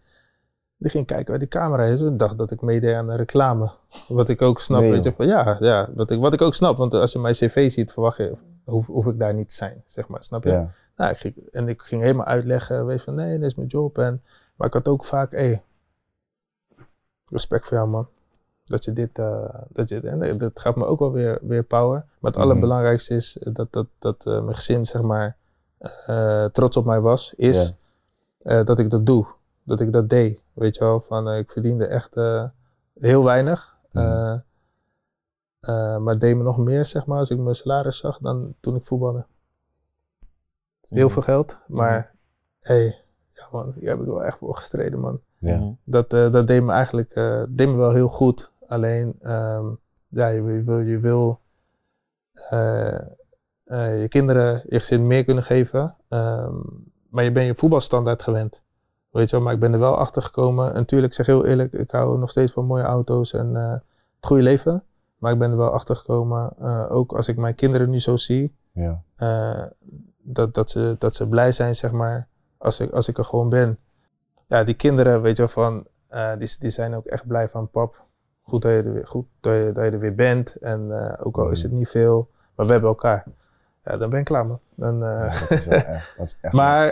die ging kijken waar die camera is. Ik dacht dat ik meedeed aan de reclame. Wat ik ook snap, weet je, van ja, ja wat, ik, wat ik ook snap. Want als je mijn cv ziet, verwacht je, hoef, hoef ik daar niet te zijn, zeg maar, snap je? Nou, ik en ik ging helemaal uitleggen, weet van nee, dit is mijn job. En, maar ik had ook vaak, hé, hey, respect voor jou, man. Dat je dit, eh, dat je, en dat gaat me ook wel weer, weer power. Maar het mhm. allerbelangrijkste is eh, dat, dat, dat eh, mijn gezin, zeg maar, trots op mij was, is dat ik dat doe. Dat ik dat deed. Weet je wel, van ik verdiende echt heel weinig. Mm. maar deed me nog meer, zeg maar, als ik mijn salaris zag dan toen ik voetbalde. Heel veel geld, mhm. maar hey, ja man, hier heb ik wel echt voor gestreden, man. Ja. Mhm. Dat, eh, dat deed me eigenlijk eh, deed me wel heel goed. Alleen, ehm, ja, je, wil, je wil eh, je kinderen je gezin meer kunnen geven. Ehm, maar je bent je voetbalstandaard gewend. Weet je wel, maar ik ben er wel achter gekomen. En natuurlijk, zeg heel eerlijk, ik hou nog steeds van mooie auto's en het goede leven. Maar ik ben er wel achter gekomen, ook als ik mijn kinderen nu zo zie, ja. dat, dat, ze, dat ze blij zijn, zeg maar, als ik, als ik er gewoon ben ja, die kinderen, weet je van, eh, die, zijn ook echt blij van pap. Goed dat je er weer, goed dat je, dat je er weer bent. En eh, ook al is mm. het niet veel, maar we hebben elkaar. Ja, dan ben ik klaar, man. Dan, eh, is echt, is echt maar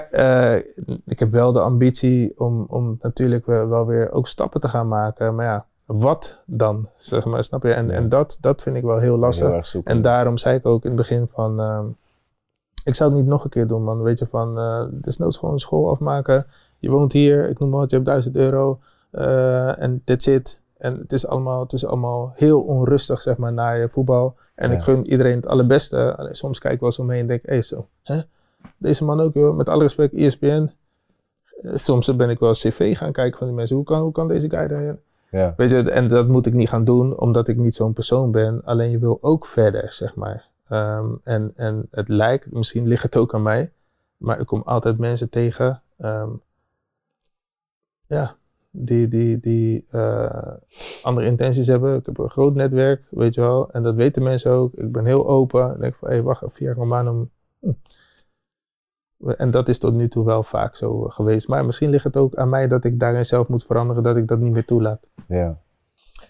ik heb wel de ambitie om, om natuurlijk wel weer ook stappen te gaan maken. Maar ja, wat dan? Zeg maar, snap je? En, en dat, dat vind ik wel heel lastig. en daarom zei ik ook in het begin van... Ehm, ik zou het niet nog een keer doen, man. Weet je, van... Uh, desnoods gewoon school afmaken je woont hier, ik noem maar wat, je hebt 1000 euro eh, en dit zit. En het is, allemaal, het is allemaal heel onrustig, zeg maar, naar je voetbal. En ik gun iedereen het allerbeste. soms kijk ik wel zo mee en denk, hé hey, zo, hè? deze man ook, joh, met alle respect, ESPN. Eh, soms ben ik wel cv gaan kijken van die mensen. Hoe kan, hoe kan deze guy daar? Ja. Weet je, en dat moet ik niet gaan doen, omdat ik niet zo'n persoon ben. Alleen je wil ook verder, zeg maar. Ehm, en, en het lijkt, misschien ligt het ook aan mij, maar ik kom altijd mensen tegen. Ehm, ja, die, die, die eh, andere intenties hebben. Ik heb een groot netwerk, weet je wel. En dat weten mensen ook. Ik ben heel open. Ik denk van, hé, wacht, via Romanum. Hm. En dat is tot nu toe wel vaak zo geweest. Maar misschien ligt het ook aan mij dat ik daarin zelf moet veranderen, dat ik dat niet meer toelaat. Ja.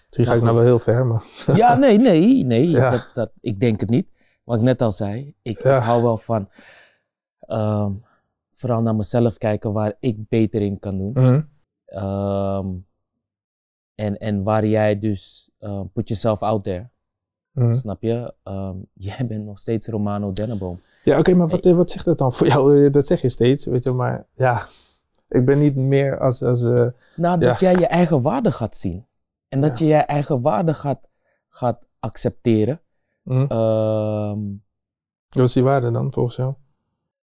Misschien ga ik nou, nou wel heel ver, maar... Ja, nee, nee, nee. Dat, dat, ik denk het niet. Wat ik net al zei, ik hou wel van ehm, vooral naar mezelf kijken waar ik beter in kan doen. Mhm. Ehm, en, en waar jij dus ehm, put yourself out there. Mhm. Snap je? Ehm, jij bent nog steeds Romano Denneboom. Ja, oké, maar wat, wat zegt dat dan voor jou? Eh, dat zeg je steeds, weet je, maar ja, ik ben niet meer als. als eh, nou, dat jij je eigen waarde gaat zien. En dat je je eigen waarde gaat, gaat accepteren. Mhm. wat is die waarde dan volgens jou?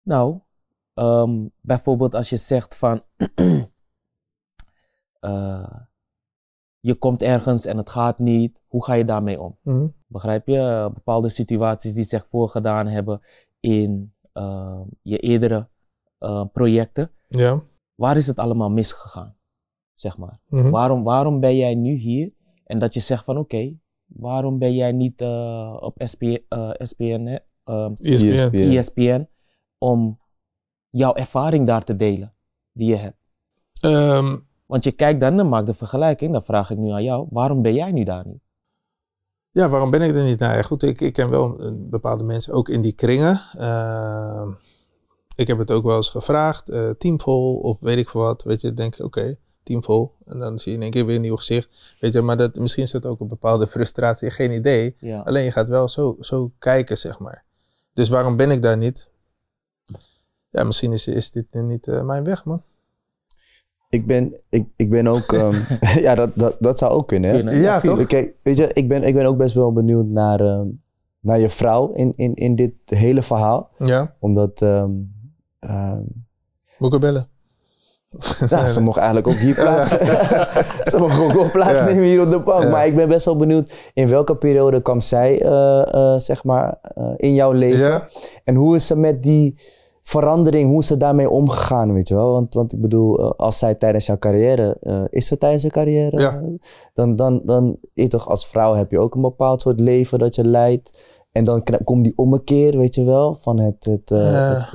Nou, bijvoorbeeld als je zegt van. Eh, je komt ergens en het gaat niet, hoe ga je daarmee om? Mhm. Begrijp je? Bepaalde situaties die zich voorgedaan hebben in eh, je eerdere eh, projecten. Ja. Waar is het allemaal misgegaan? Zeg maar. Mhm. waarom, waarom ben jij nu hier? En dat je zegt van oké, waarom ben jij niet op SP, SPN, ehm, e ESPN. ESPN om jouw ervaring daar te delen die je hebt? Ehm, want je kijkt dan en maakt de vergelijking, dan vraag ik nu aan jou, waarom ben jij nu daar niet? Ja, waarom ben ik er niet? Nou goed, ik, ik ken wel eh, bepaalde mensen ook in die kringen. Ehm, ik heb het ook wel eens gevraagd, uh, eh, teamvol of weet ik veel wat. Weet je, denk ik, oké, okay, teamvol. En dan zie je in één keer weer een nieuw gezicht. Weet je, maar dat, misschien is dat ook een bepaalde frustratie, geen idee. Alleen je gaat wel zo, zo kijken, zeg maar. Dus waarom ben ik daar niet? Ja, misschien is, is dit niet eh, mijn weg, man ik ben, ik, ik ben ook. Ehm, ja, dat, dat, dat zou ook kunnen. Hè? Ja, toch? Kijk, weet je, ik ben, ik ben ook best wel benieuwd naar, ehm, naar je vrouw in, in, in dit hele verhaal. Ja. Omdat. Um, Moet ik bellen? ze mocht eigenlijk ook hier plaatsen. ze mocht ook wel plaatsnemen hier op de bank. Maar ik ben best wel benieuwd in welke periode kwam zij, eh, eh, zeg maar, eh, in jouw leven. En hoe is ze met die verandering, hoe ze daarmee omgegaan, weet je wel. Want, want ik bedoel, eh, als zij tijdens jouw carrière, eh, is ze tijdens haar carrière, dan, dan, dan toch, als vrouw heb je ook een bepaald soort leven dat je leidt. En dan komt die ommekeer, weet je wel, van het, het, eh,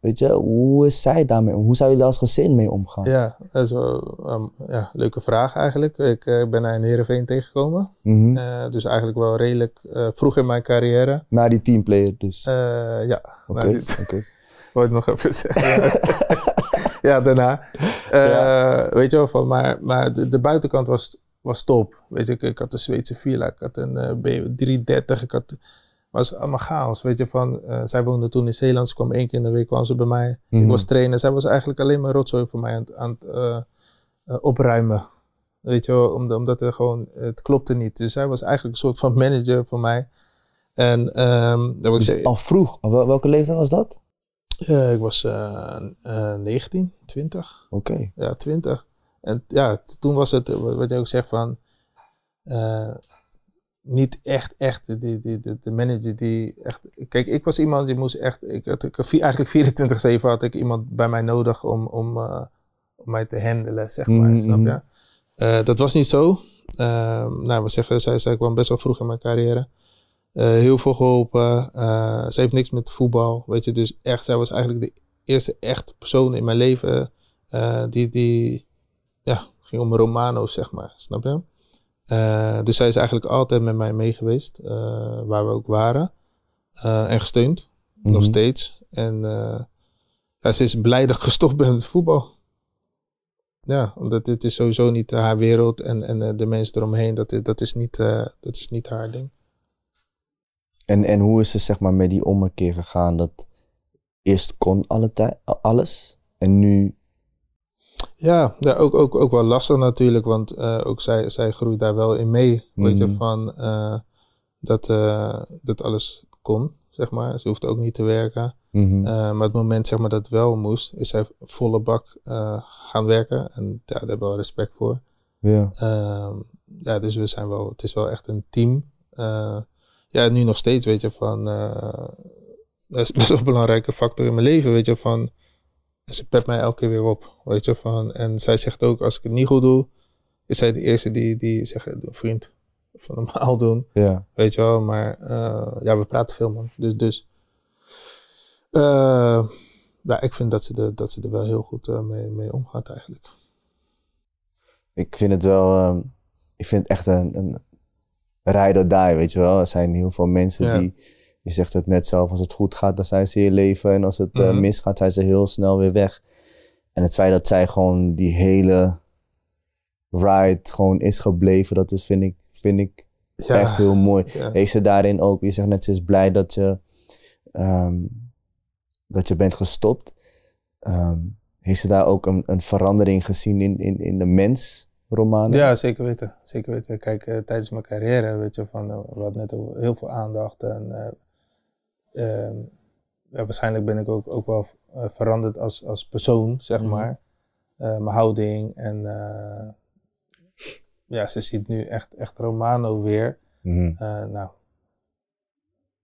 weet je, hoe is zij daarmee, hoe zou jullie als gezin mee omgaan? Ja, dat is wel ehm, ja, leuke vraag eigenlijk. Ik ben haar in Heerenveen tegengekomen, mhm. dus eigenlijk wel redelijk vroeg in mijn carrière. Na die teamplayer dus? ja. Oké, okay. oké. Wou ik nog even zeggen. ja, daarna. Eh, weet je wel, van, maar, maar de, de buitenkant was, was top. Weet ik, ik had een Zweedse villa, ik had een uh, eh, 330 ik had was allemaal chaos. Weet je, van, eh, zij woonde toen in Zeeland. Ze kwam één keer in de week kwam ze bij mij. Ik was mhm. trainen. Zij was eigenlijk alleen maar rotzooi voor mij aan, aan het opruimen. Weet je, omdat, omdat er gewoon, het klopte niet. Dus zij was eigenlijk een soort van manager voor mij. En ehm, dat dus al vroeg, welke leeftijd was dat? ja eh, ik was uh, uh, 19, 20. Oké. Ja, 20. En ja, toen was het, eh, wat jij ook zegt, van eh, niet echt, echt die, de, de manager die echt. Kijk, ik was iemand die moest echt. Ik had, eigenlijk 24-7 had ik iemand bij mij nodig om, om, om mij te handelen, zeg maar. Mm-hmm. Snap je? dat was niet zo. Ehm, nou, we zeggen, zij, zij kwam best wel vroeg in mijn carrière. Eh, heel veel geholpen. Eh, ze heeft niks met voetbal. Weet je, dus echt, zij was eigenlijk de eerste echte persoon in mijn leven eh, die, die ja, ging om Romano's, zeg maar. Snap je? dus zij is eigenlijk altijd met mij mee geweest, waar we ook waren. en gesteund, nog mhm. steeds. En ja, ze is blij dat ik gestopt ben met voetbal. Ja, omdat dit is sowieso niet haar wereld en, en de mensen eromheen, dat, dat, is niet, dat is niet haar ding. En, en hoe is het zeg maar met die ommekeer gegaan? Dat eerst kon alle alles en nu... Ja, ja ook, ook, ook wel lastig natuurlijk, want eh, ook zij, zij groeit daar wel in mee. Weet je, mhm. van eh, dat, eh, dat alles kon, zeg maar. Ze hoeft ook niet te werken. Mm -hmm. maar het moment zeg maar, dat het wel moest, is zij volle bak gaan werken. En ja, daar hebben we respect voor. Ja. Ehm, ja, dus we zijn wel, het is wel echt een team ja, nu nog steeds, weet je, van. Eh, dat is best wel een belangrijke factor in mijn leven, weet je, van. Ze pet mij elke keer weer op, weet je, van. En zij zegt ook, als ik het niet goed doe, is zij de eerste die, die zegt, vriend, van normaal doen. Ja. Weet je wel, maar eh, ja, we praten veel, man. Dus, dus eh, ja, ik vind dat ze, de, dat ze er wel heel goed mee, mee omgaat eigenlijk. Ik vind het wel, ehm, ik vind het echt een, een, ride or die, weet je wel. Er zijn heel veel mensen die, je zegt het net zelf, als het goed gaat, dan zijn ze in leven. En als het mm -hmm. misgaat, zijn ze heel snel weer weg. En het feit dat zij gewoon die hele ride gewoon is gebleven, dat is, vind ik, vind ik echt heel mooi. Heeft ze daarin ook, je zegt net, ze is blij dat je, ehm, dat je bent gestopt. Ehm, heeft ze daar ook een, een verandering gezien in, in, in de mens? romanen. Ja, zeker weten. Zeker weten. Kijk, eh, tijdens mijn carrière, weet je, van, wat eh, we hadden net heel veel aandacht. En eh, ehm, ja, waarschijnlijk ben ik ook, ook wel veranderd als, als persoon, zeg mhm. maar. mijn houding en ja, ze ziet nu echt, echt Romano weer. Mhm. nou,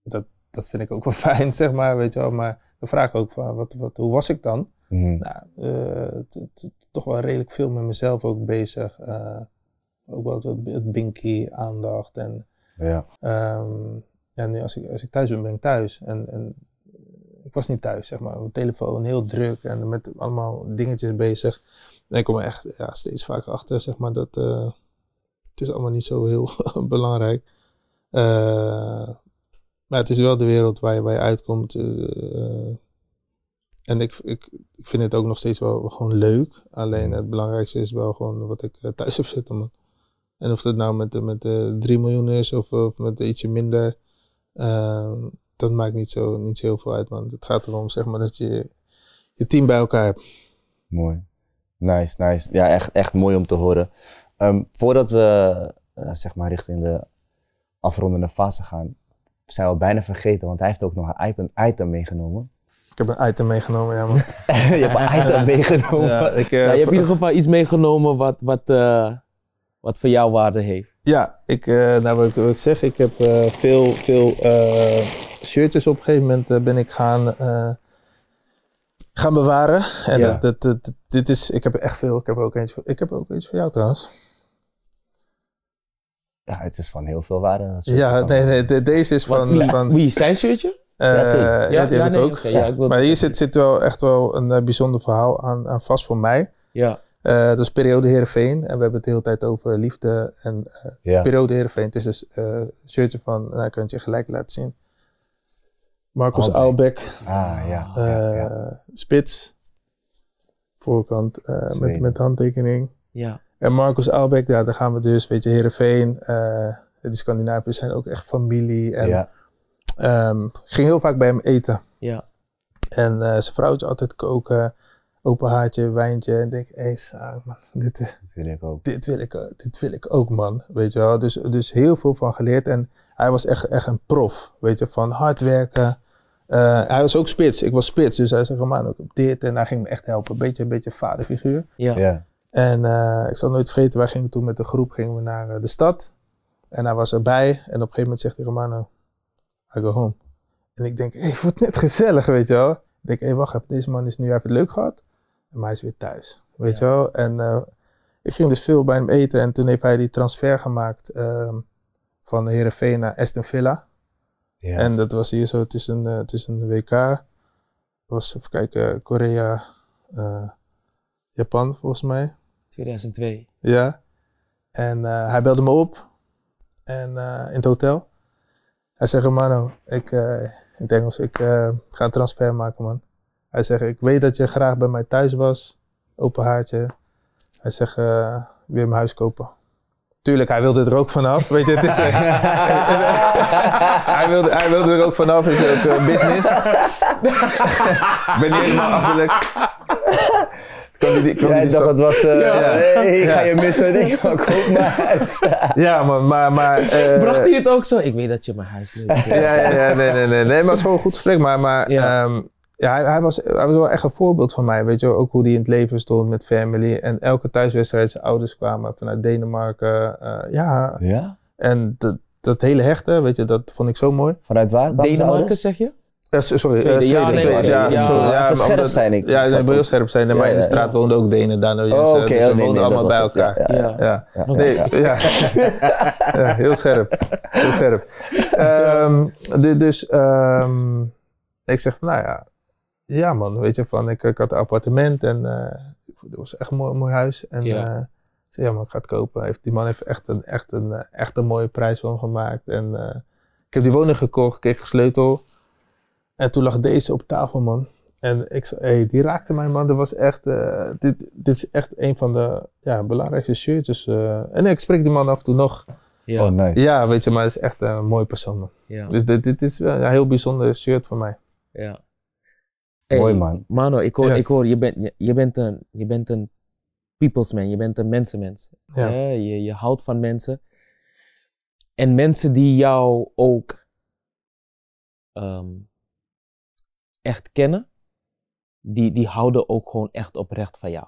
dat, dat vind ik ook wel fijn, zeg maar, weet je wel. Maar dan vraag ik ook van, wat, wat, hoe was ik dan? Mhm. Nou, eh, toch wel redelijk veel met mezelf ook bezig. Eh, ook wel wat Binky-aandacht. En, ja. Ehm, als ik, als ik thuis ben, ben ik thuis. En, en ik was niet thuis, zeg maar. Mijn telefoon heel druk en met allemaal dingetjes bezig. En ik kom er echt ja, steeds vaker achter, zeg maar, dat eh, het is allemaal niet zo heel belangrijk. maar het is wel de wereld waar je, waar uitkomt. En ik, ik, vind het ook nog steeds wel gewoon leuk. Alleen mm. het belangrijkste is wel gewoon wat ik eh, thuis heb zitten, En of dat nou met, met eh, de 3 miljoen is of, of met ietsje minder, ehm, dat maakt niet zo, niet heel veel uit, Want Het gaat erom, zeg maar, dat je je team bij elkaar hebt. Mooi. Nice, nice. Ja, echt, echt mooi om te horen. Ehm, voordat we, eh, zeg maar, richting de afrondende fase gaan, zijn we bijna vergeten, want hij heeft ook nog een item meegenomen. Ik heb een item meegenomen, ja man. je hebt een item meegenomen. Ja, ik, eh, je hebt in ieder geval iets meegenomen wat, wat, eh, wat voor jou waarde heeft. Ja, ik, eh, nou wat ik, wil ik ik heb veel, veel shirtjes op een gegeven moment ben ik gaan gaan bewaren. En dat, dat, dit is, ik heb echt veel. Ik heb ook eens, ik heb ook iets voor jou trouwens. Ja, het is van heel veel waarde. Ja, nee, nee, deze is van, van... van, wie, zijn shirtje? ja, eh, ja, ja, die heb ik ook. maar hier zit, zit wel echt wel een eh, bijzonder verhaal aan, aan vast voor mij. Ja. Eh, dat is periode Heerenveen. En we hebben het de hele tijd over liefde en ja. periode Heerenveen. Het is dus uh, shirtje van, nou, kun kan het je gelijk laten zien. Marcus oh, Ah, ja. Spits. Voorkant met, met handtekening. Ja. En Marcus Aalbeck, ja, daar gaan we dus. Weet je, Heerenveen. de Scandinaviërs zijn ook echt familie. En Ehm, ik ging heel vaak bij hem eten. Ja. En uh, zijn vrouwtje altijd koken, open haartje, wijntje. En denk, hé, hey, man, eh, dit, wil ik ook. Dit wil ik, eh, dit wil ik ook, man. Weet je wel, dus, dus heel veel van geleerd. En hij was echt, echt een prof, weet je, van hard werken. hij was ook spits, ik was spits, dus hij zei "Romano, dit. En hij ging me echt helpen, een beetje, een beetje vaderfiguur. Ja. En ik zal nooit vergeten, wij gingen toen met de groep gingen we naar de stad. En hij was erbij. En op een gegeven moment zegt hij, Romano, ik ga home. En ik denk, hey, ik voel het net gezellig, weet je wel. Ik denk, hey, wacht even, deze man is nu even leuk gehad. Maar hij is weer thuis, weet je wel. En eh, ik ging dus veel bij hem eten. En toen heeft hij die transfer gemaakt um, van Herenveen naar Aston Villa. Ja. En dat was hier zo, het is een, eh, het is een WK. was, even kijken, Korea, eh, Japan volgens mij. 2002. Ja. En hij belde me op. En in het hotel. Hij zegt, mano, ik, uh, in het ik eh, ga een transfer maken, man. Hij zegt, ik weet dat je graag bij mij thuis was. Open haartje. Hij zegt, uh, wil je mijn huis kopen? Tuurlijk, hij wilde er ook vanaf. Weet je, het is, hij, wilde, hij wilde er ook vanaf. Is ook business. Ik ben niet helemaal kan Jij dus dacht dat was, uh, ja. ga je missen? Nee, maar koop mijn huis. ja, maar... Eh, Bracht hij het ook zo? Ik weet dat je mijn huis leuk ja, ja, ja, nee, nee, nee, nee, maar het is gewoon een goed gesprek. Maar, maar ehm, ja, hij, hij, was, hij was wel echt een voorbeeld van mij. Weet je, ook hoe hij in het leven stond met family. En elke thuiswedstrijd, zijn ouders kwamen vanuit Denemarken. Eh, ja. ja. En dat, dat hele hechte, weet je, dat vond ik zo mooi. Vanuit waar? Denemarken, zeg je? Eh, sorry, Zweden, eh, ja, nee, ja, ja, sorry, ja, ja scherp zijn ik. Ja, nee, heel scherp zijn. maar in de straat woonden ook Denen, Danoërs. Oh, eh, okay, dus oh, ze oh, nee, woonden allemaal bij elkaar. Ja, ja, Nee, ja. heel scherp. Heel scherp. Um, dus um, ik zeg nou ja, ja man, weet je, van, ik, ik had een appartement en uh, dat was echt een mooi, mooi huis. En ja. Uh, zei, ja man, ik ga het kopen. Heeft, die man heeft echt een, echt, een, echt een mooie prijs van gemaakt. En uh, ik heb die woning gekocht, kreeg een sleutel. En toen lag deze op tafel, man. En ik, hey, die raakte mij, man. Dat was echt, eh, dit, dit is echt een van de ja, belangrijkste shirtjes. Dus, eh, en ik spreek die man af en toe nog. Ja. Oh, nice. Ja, weet je, maar het is echt een mooi persoon, man. Ja. Dus dit, dit is wel een heel bijzonder shirt voor mij. Ja. Hey, Mooi, man. Mano, ik hoor, ik hoor je, bent, je, bent een, je bent een people's man. Je bent een mensenmens. Ja. Je, je houdt van mensen. En mensen die jou ook... Ehm, echt kennen, die, die houden ook gewoon echt oprecht van jou.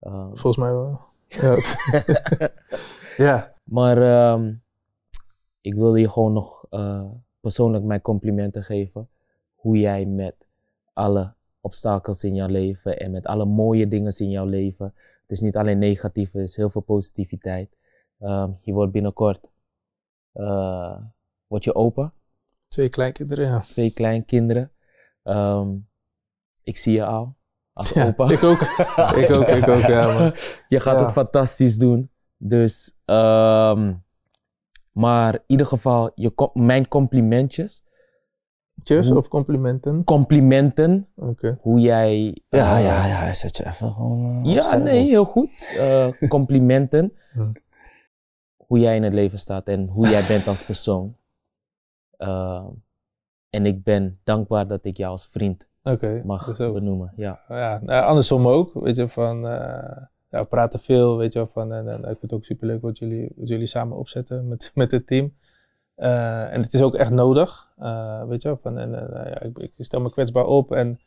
Ehm, Volgens mij wel. Ja. ja. Maar ehm, ik wilde je gewoon nog eh, persoonlijk mijn complimenten geven. Hoe jij met alle obstakels in jouw leven en met alle mooie dingen in jouw leven. Het is niet alleen negatief, er is heel veel positiviteit. Um, je wordt binnenkort, eh, word je open. Twee kleinkinderen, ja. Twee kleinkinderen. Ehm, ik zie je al. Als opa. Ik ook. ik ook, ik ook, ja. man. je gaat het fantastisch doen. Dus, ehm, maar in ieder geval, je, mijn complimentjes. Cheers of complimenten? Complimenten. Oké. Hoe jij. ja, eh, ja, ja, zet je even gewoon. Eh, ja, nee, heel goed. Eh, complimenten. Hoe jij in het leven staat en hoe jij bent als persoon. Ehm, en ik ben dankbaar dat ik jou als vriend mag benoemen. Ja. Ja, nou, andersom ook. Weet je, van, eh, we praten veel. Weet je, van, en, en ik vind het ook superleuk wat jullie, wat jullie samen opzetten met, met het team. Eh, en het is ook echt nodig. Eh, weet je, van, en, ja, ik, ik, stel me kwetsbaar op. En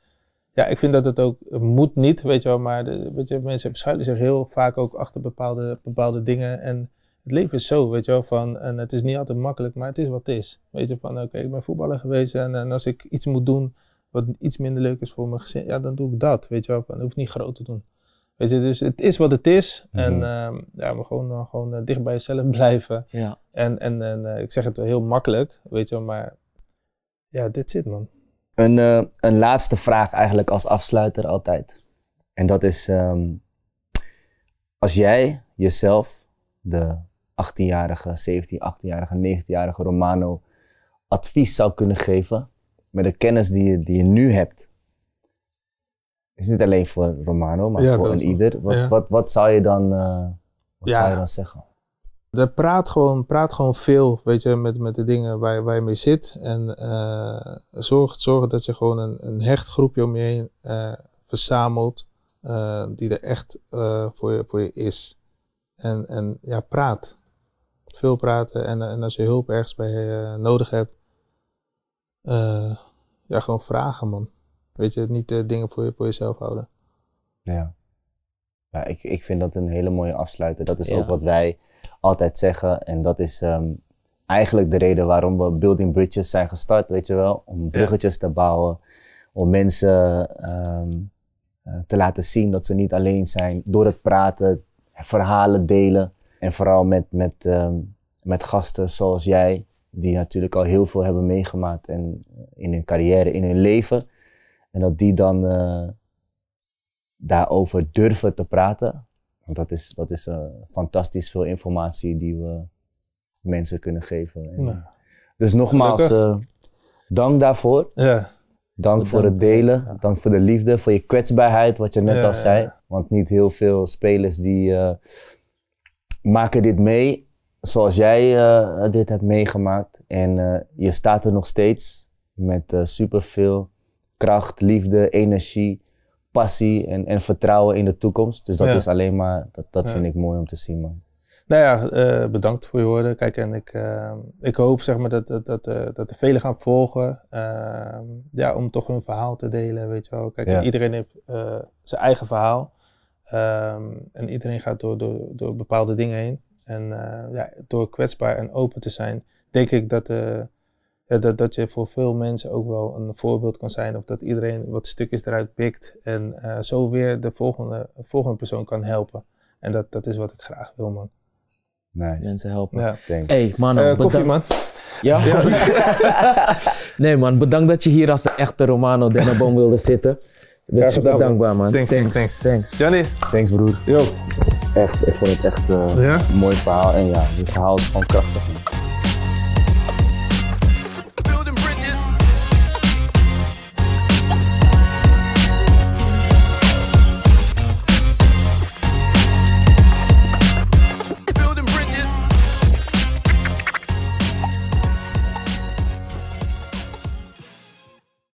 ja, ik vind dat het ook moet niet. Weet je wel, maar de, weet je, mensen schuilen zich heel vaak ook achter bepaalde, bepaalde dingen. En het leven is zo, weet je wel, van, en het is niet altijd makkelijk, maar het is wat het is. Weet je, van oké, ik ben voetballer geweest en, en, als ik iets moet doen wat iets minder leuk is voor mijn gezin, ja, dan doe ik dat, weet je wel, van, ik hoef niet groot te doen. Weet je, dus het is wat het is en mhm. ehm, ja, maar gewoon, eh, gewoon eh, dicht bij jezelf blijven. Ja. En, en, en eh, ik zeg het wel heel makkelijk, weet je wel, maar ja, dit zit man. Een, een laatste vraag eigenlijk als afsluiter altijd. En dat is, ehm, als jij jezelf de 18-jarige, 17, 18-jarige, 19-jarige Romano advies zou kunnen geven met de kennis die je, die je nu hebt? Is niet alleen voor Romano, maar voor een ieder. Wat, wat, wat, zou je dan, eh, wat ja. zou je dan zeggen? praat gewoon, praat gewoon veel, weet je, met, met de dingen waar, waar je mee zit. En eh, zorg, zorg dat je gewoon een, een hecht groepje om je heen eh, verzamelt, die er echt voor, je, voor je is. En, en ja, praat. Veel praten en, eh, en als je hulp ergens bij eh, nodig hebt, eh, ja, gewoon vragen, man. Weet je, niet de dingen voor, je, voor jezelf houden. Ja. ja ik, ik vind dat een hele mooie afsluiter. Dat is ook wat wij altijd zeggen. En dat is ehm, eigenlijk de reden waarom we Building Bridges zijn gestart, weet je wel. Om bruggetjes te bouwen, om mensen ehm, te laten zien dat ze niet alleen zijn. Door het praten, verhalen delen. En vooral met, met, ehm, met gasten zoals jij, die natuurlijk al heel veel hebben meegemaakt en, eh, in hun carrière, in hun leven. En dat die dan eh, daarover durven te praten. Want dat is, dat is eh, fantastisch veel informatie die we mensen kunnen geven. En, nou. dus nogmaals, dank daarvoor. Ja. Dank voor het delen, dank voor de liefde, voor je kwetsbaarheid, wat je net al zei. Want niet heel veel spelers die maken dit mee zoals jij eh, dit hebt meegemaakt. En eh, je staat er nog steeds met uh, superveel kracht, liefde, energie, passie en, en vertrouwen in de toekomst. Dus dat is alleen maar, dat, dat vind ik mooi om te zien, man. Nou ja, bedankt voor je woorden. Kijk, en ik, ik hoop zeg maar, dat, dat, dat, dat er velen gaan volgen. ja, om toch hun verhaal te delen, weet je wel. Kijk, iedereen heeft zijn eigen verhaal. Ehm, en iedereen gaat door, door, door bepaalde dingen heen. En eh, ja, door kwetsbaar en open te zijn, denk ik dat, eh, ja, dat, dat je voor veel mensen ook wel een voorbeeld kan zijn. Of dat iedereen wat stukjes eruit pikt en eh, zo weer de volgende, volgende persoon kan helpen. En dat, dat is wat ik graag wil, man. Nice. Mensen helpen. Ja. Denk. Hey, man. koffie, man. Ja? nee, man. Bedankt dat je hier als de echte Romano Denneboom wilde zitten ben gedaan, dankbaar, man. Thanks, thanks, thanks. thanks. Johnny. Thanks, broer. Yo. Echt, ik vond het echt eh, een mooi verhaal. En ja, het verhaal is gewoon krachtig.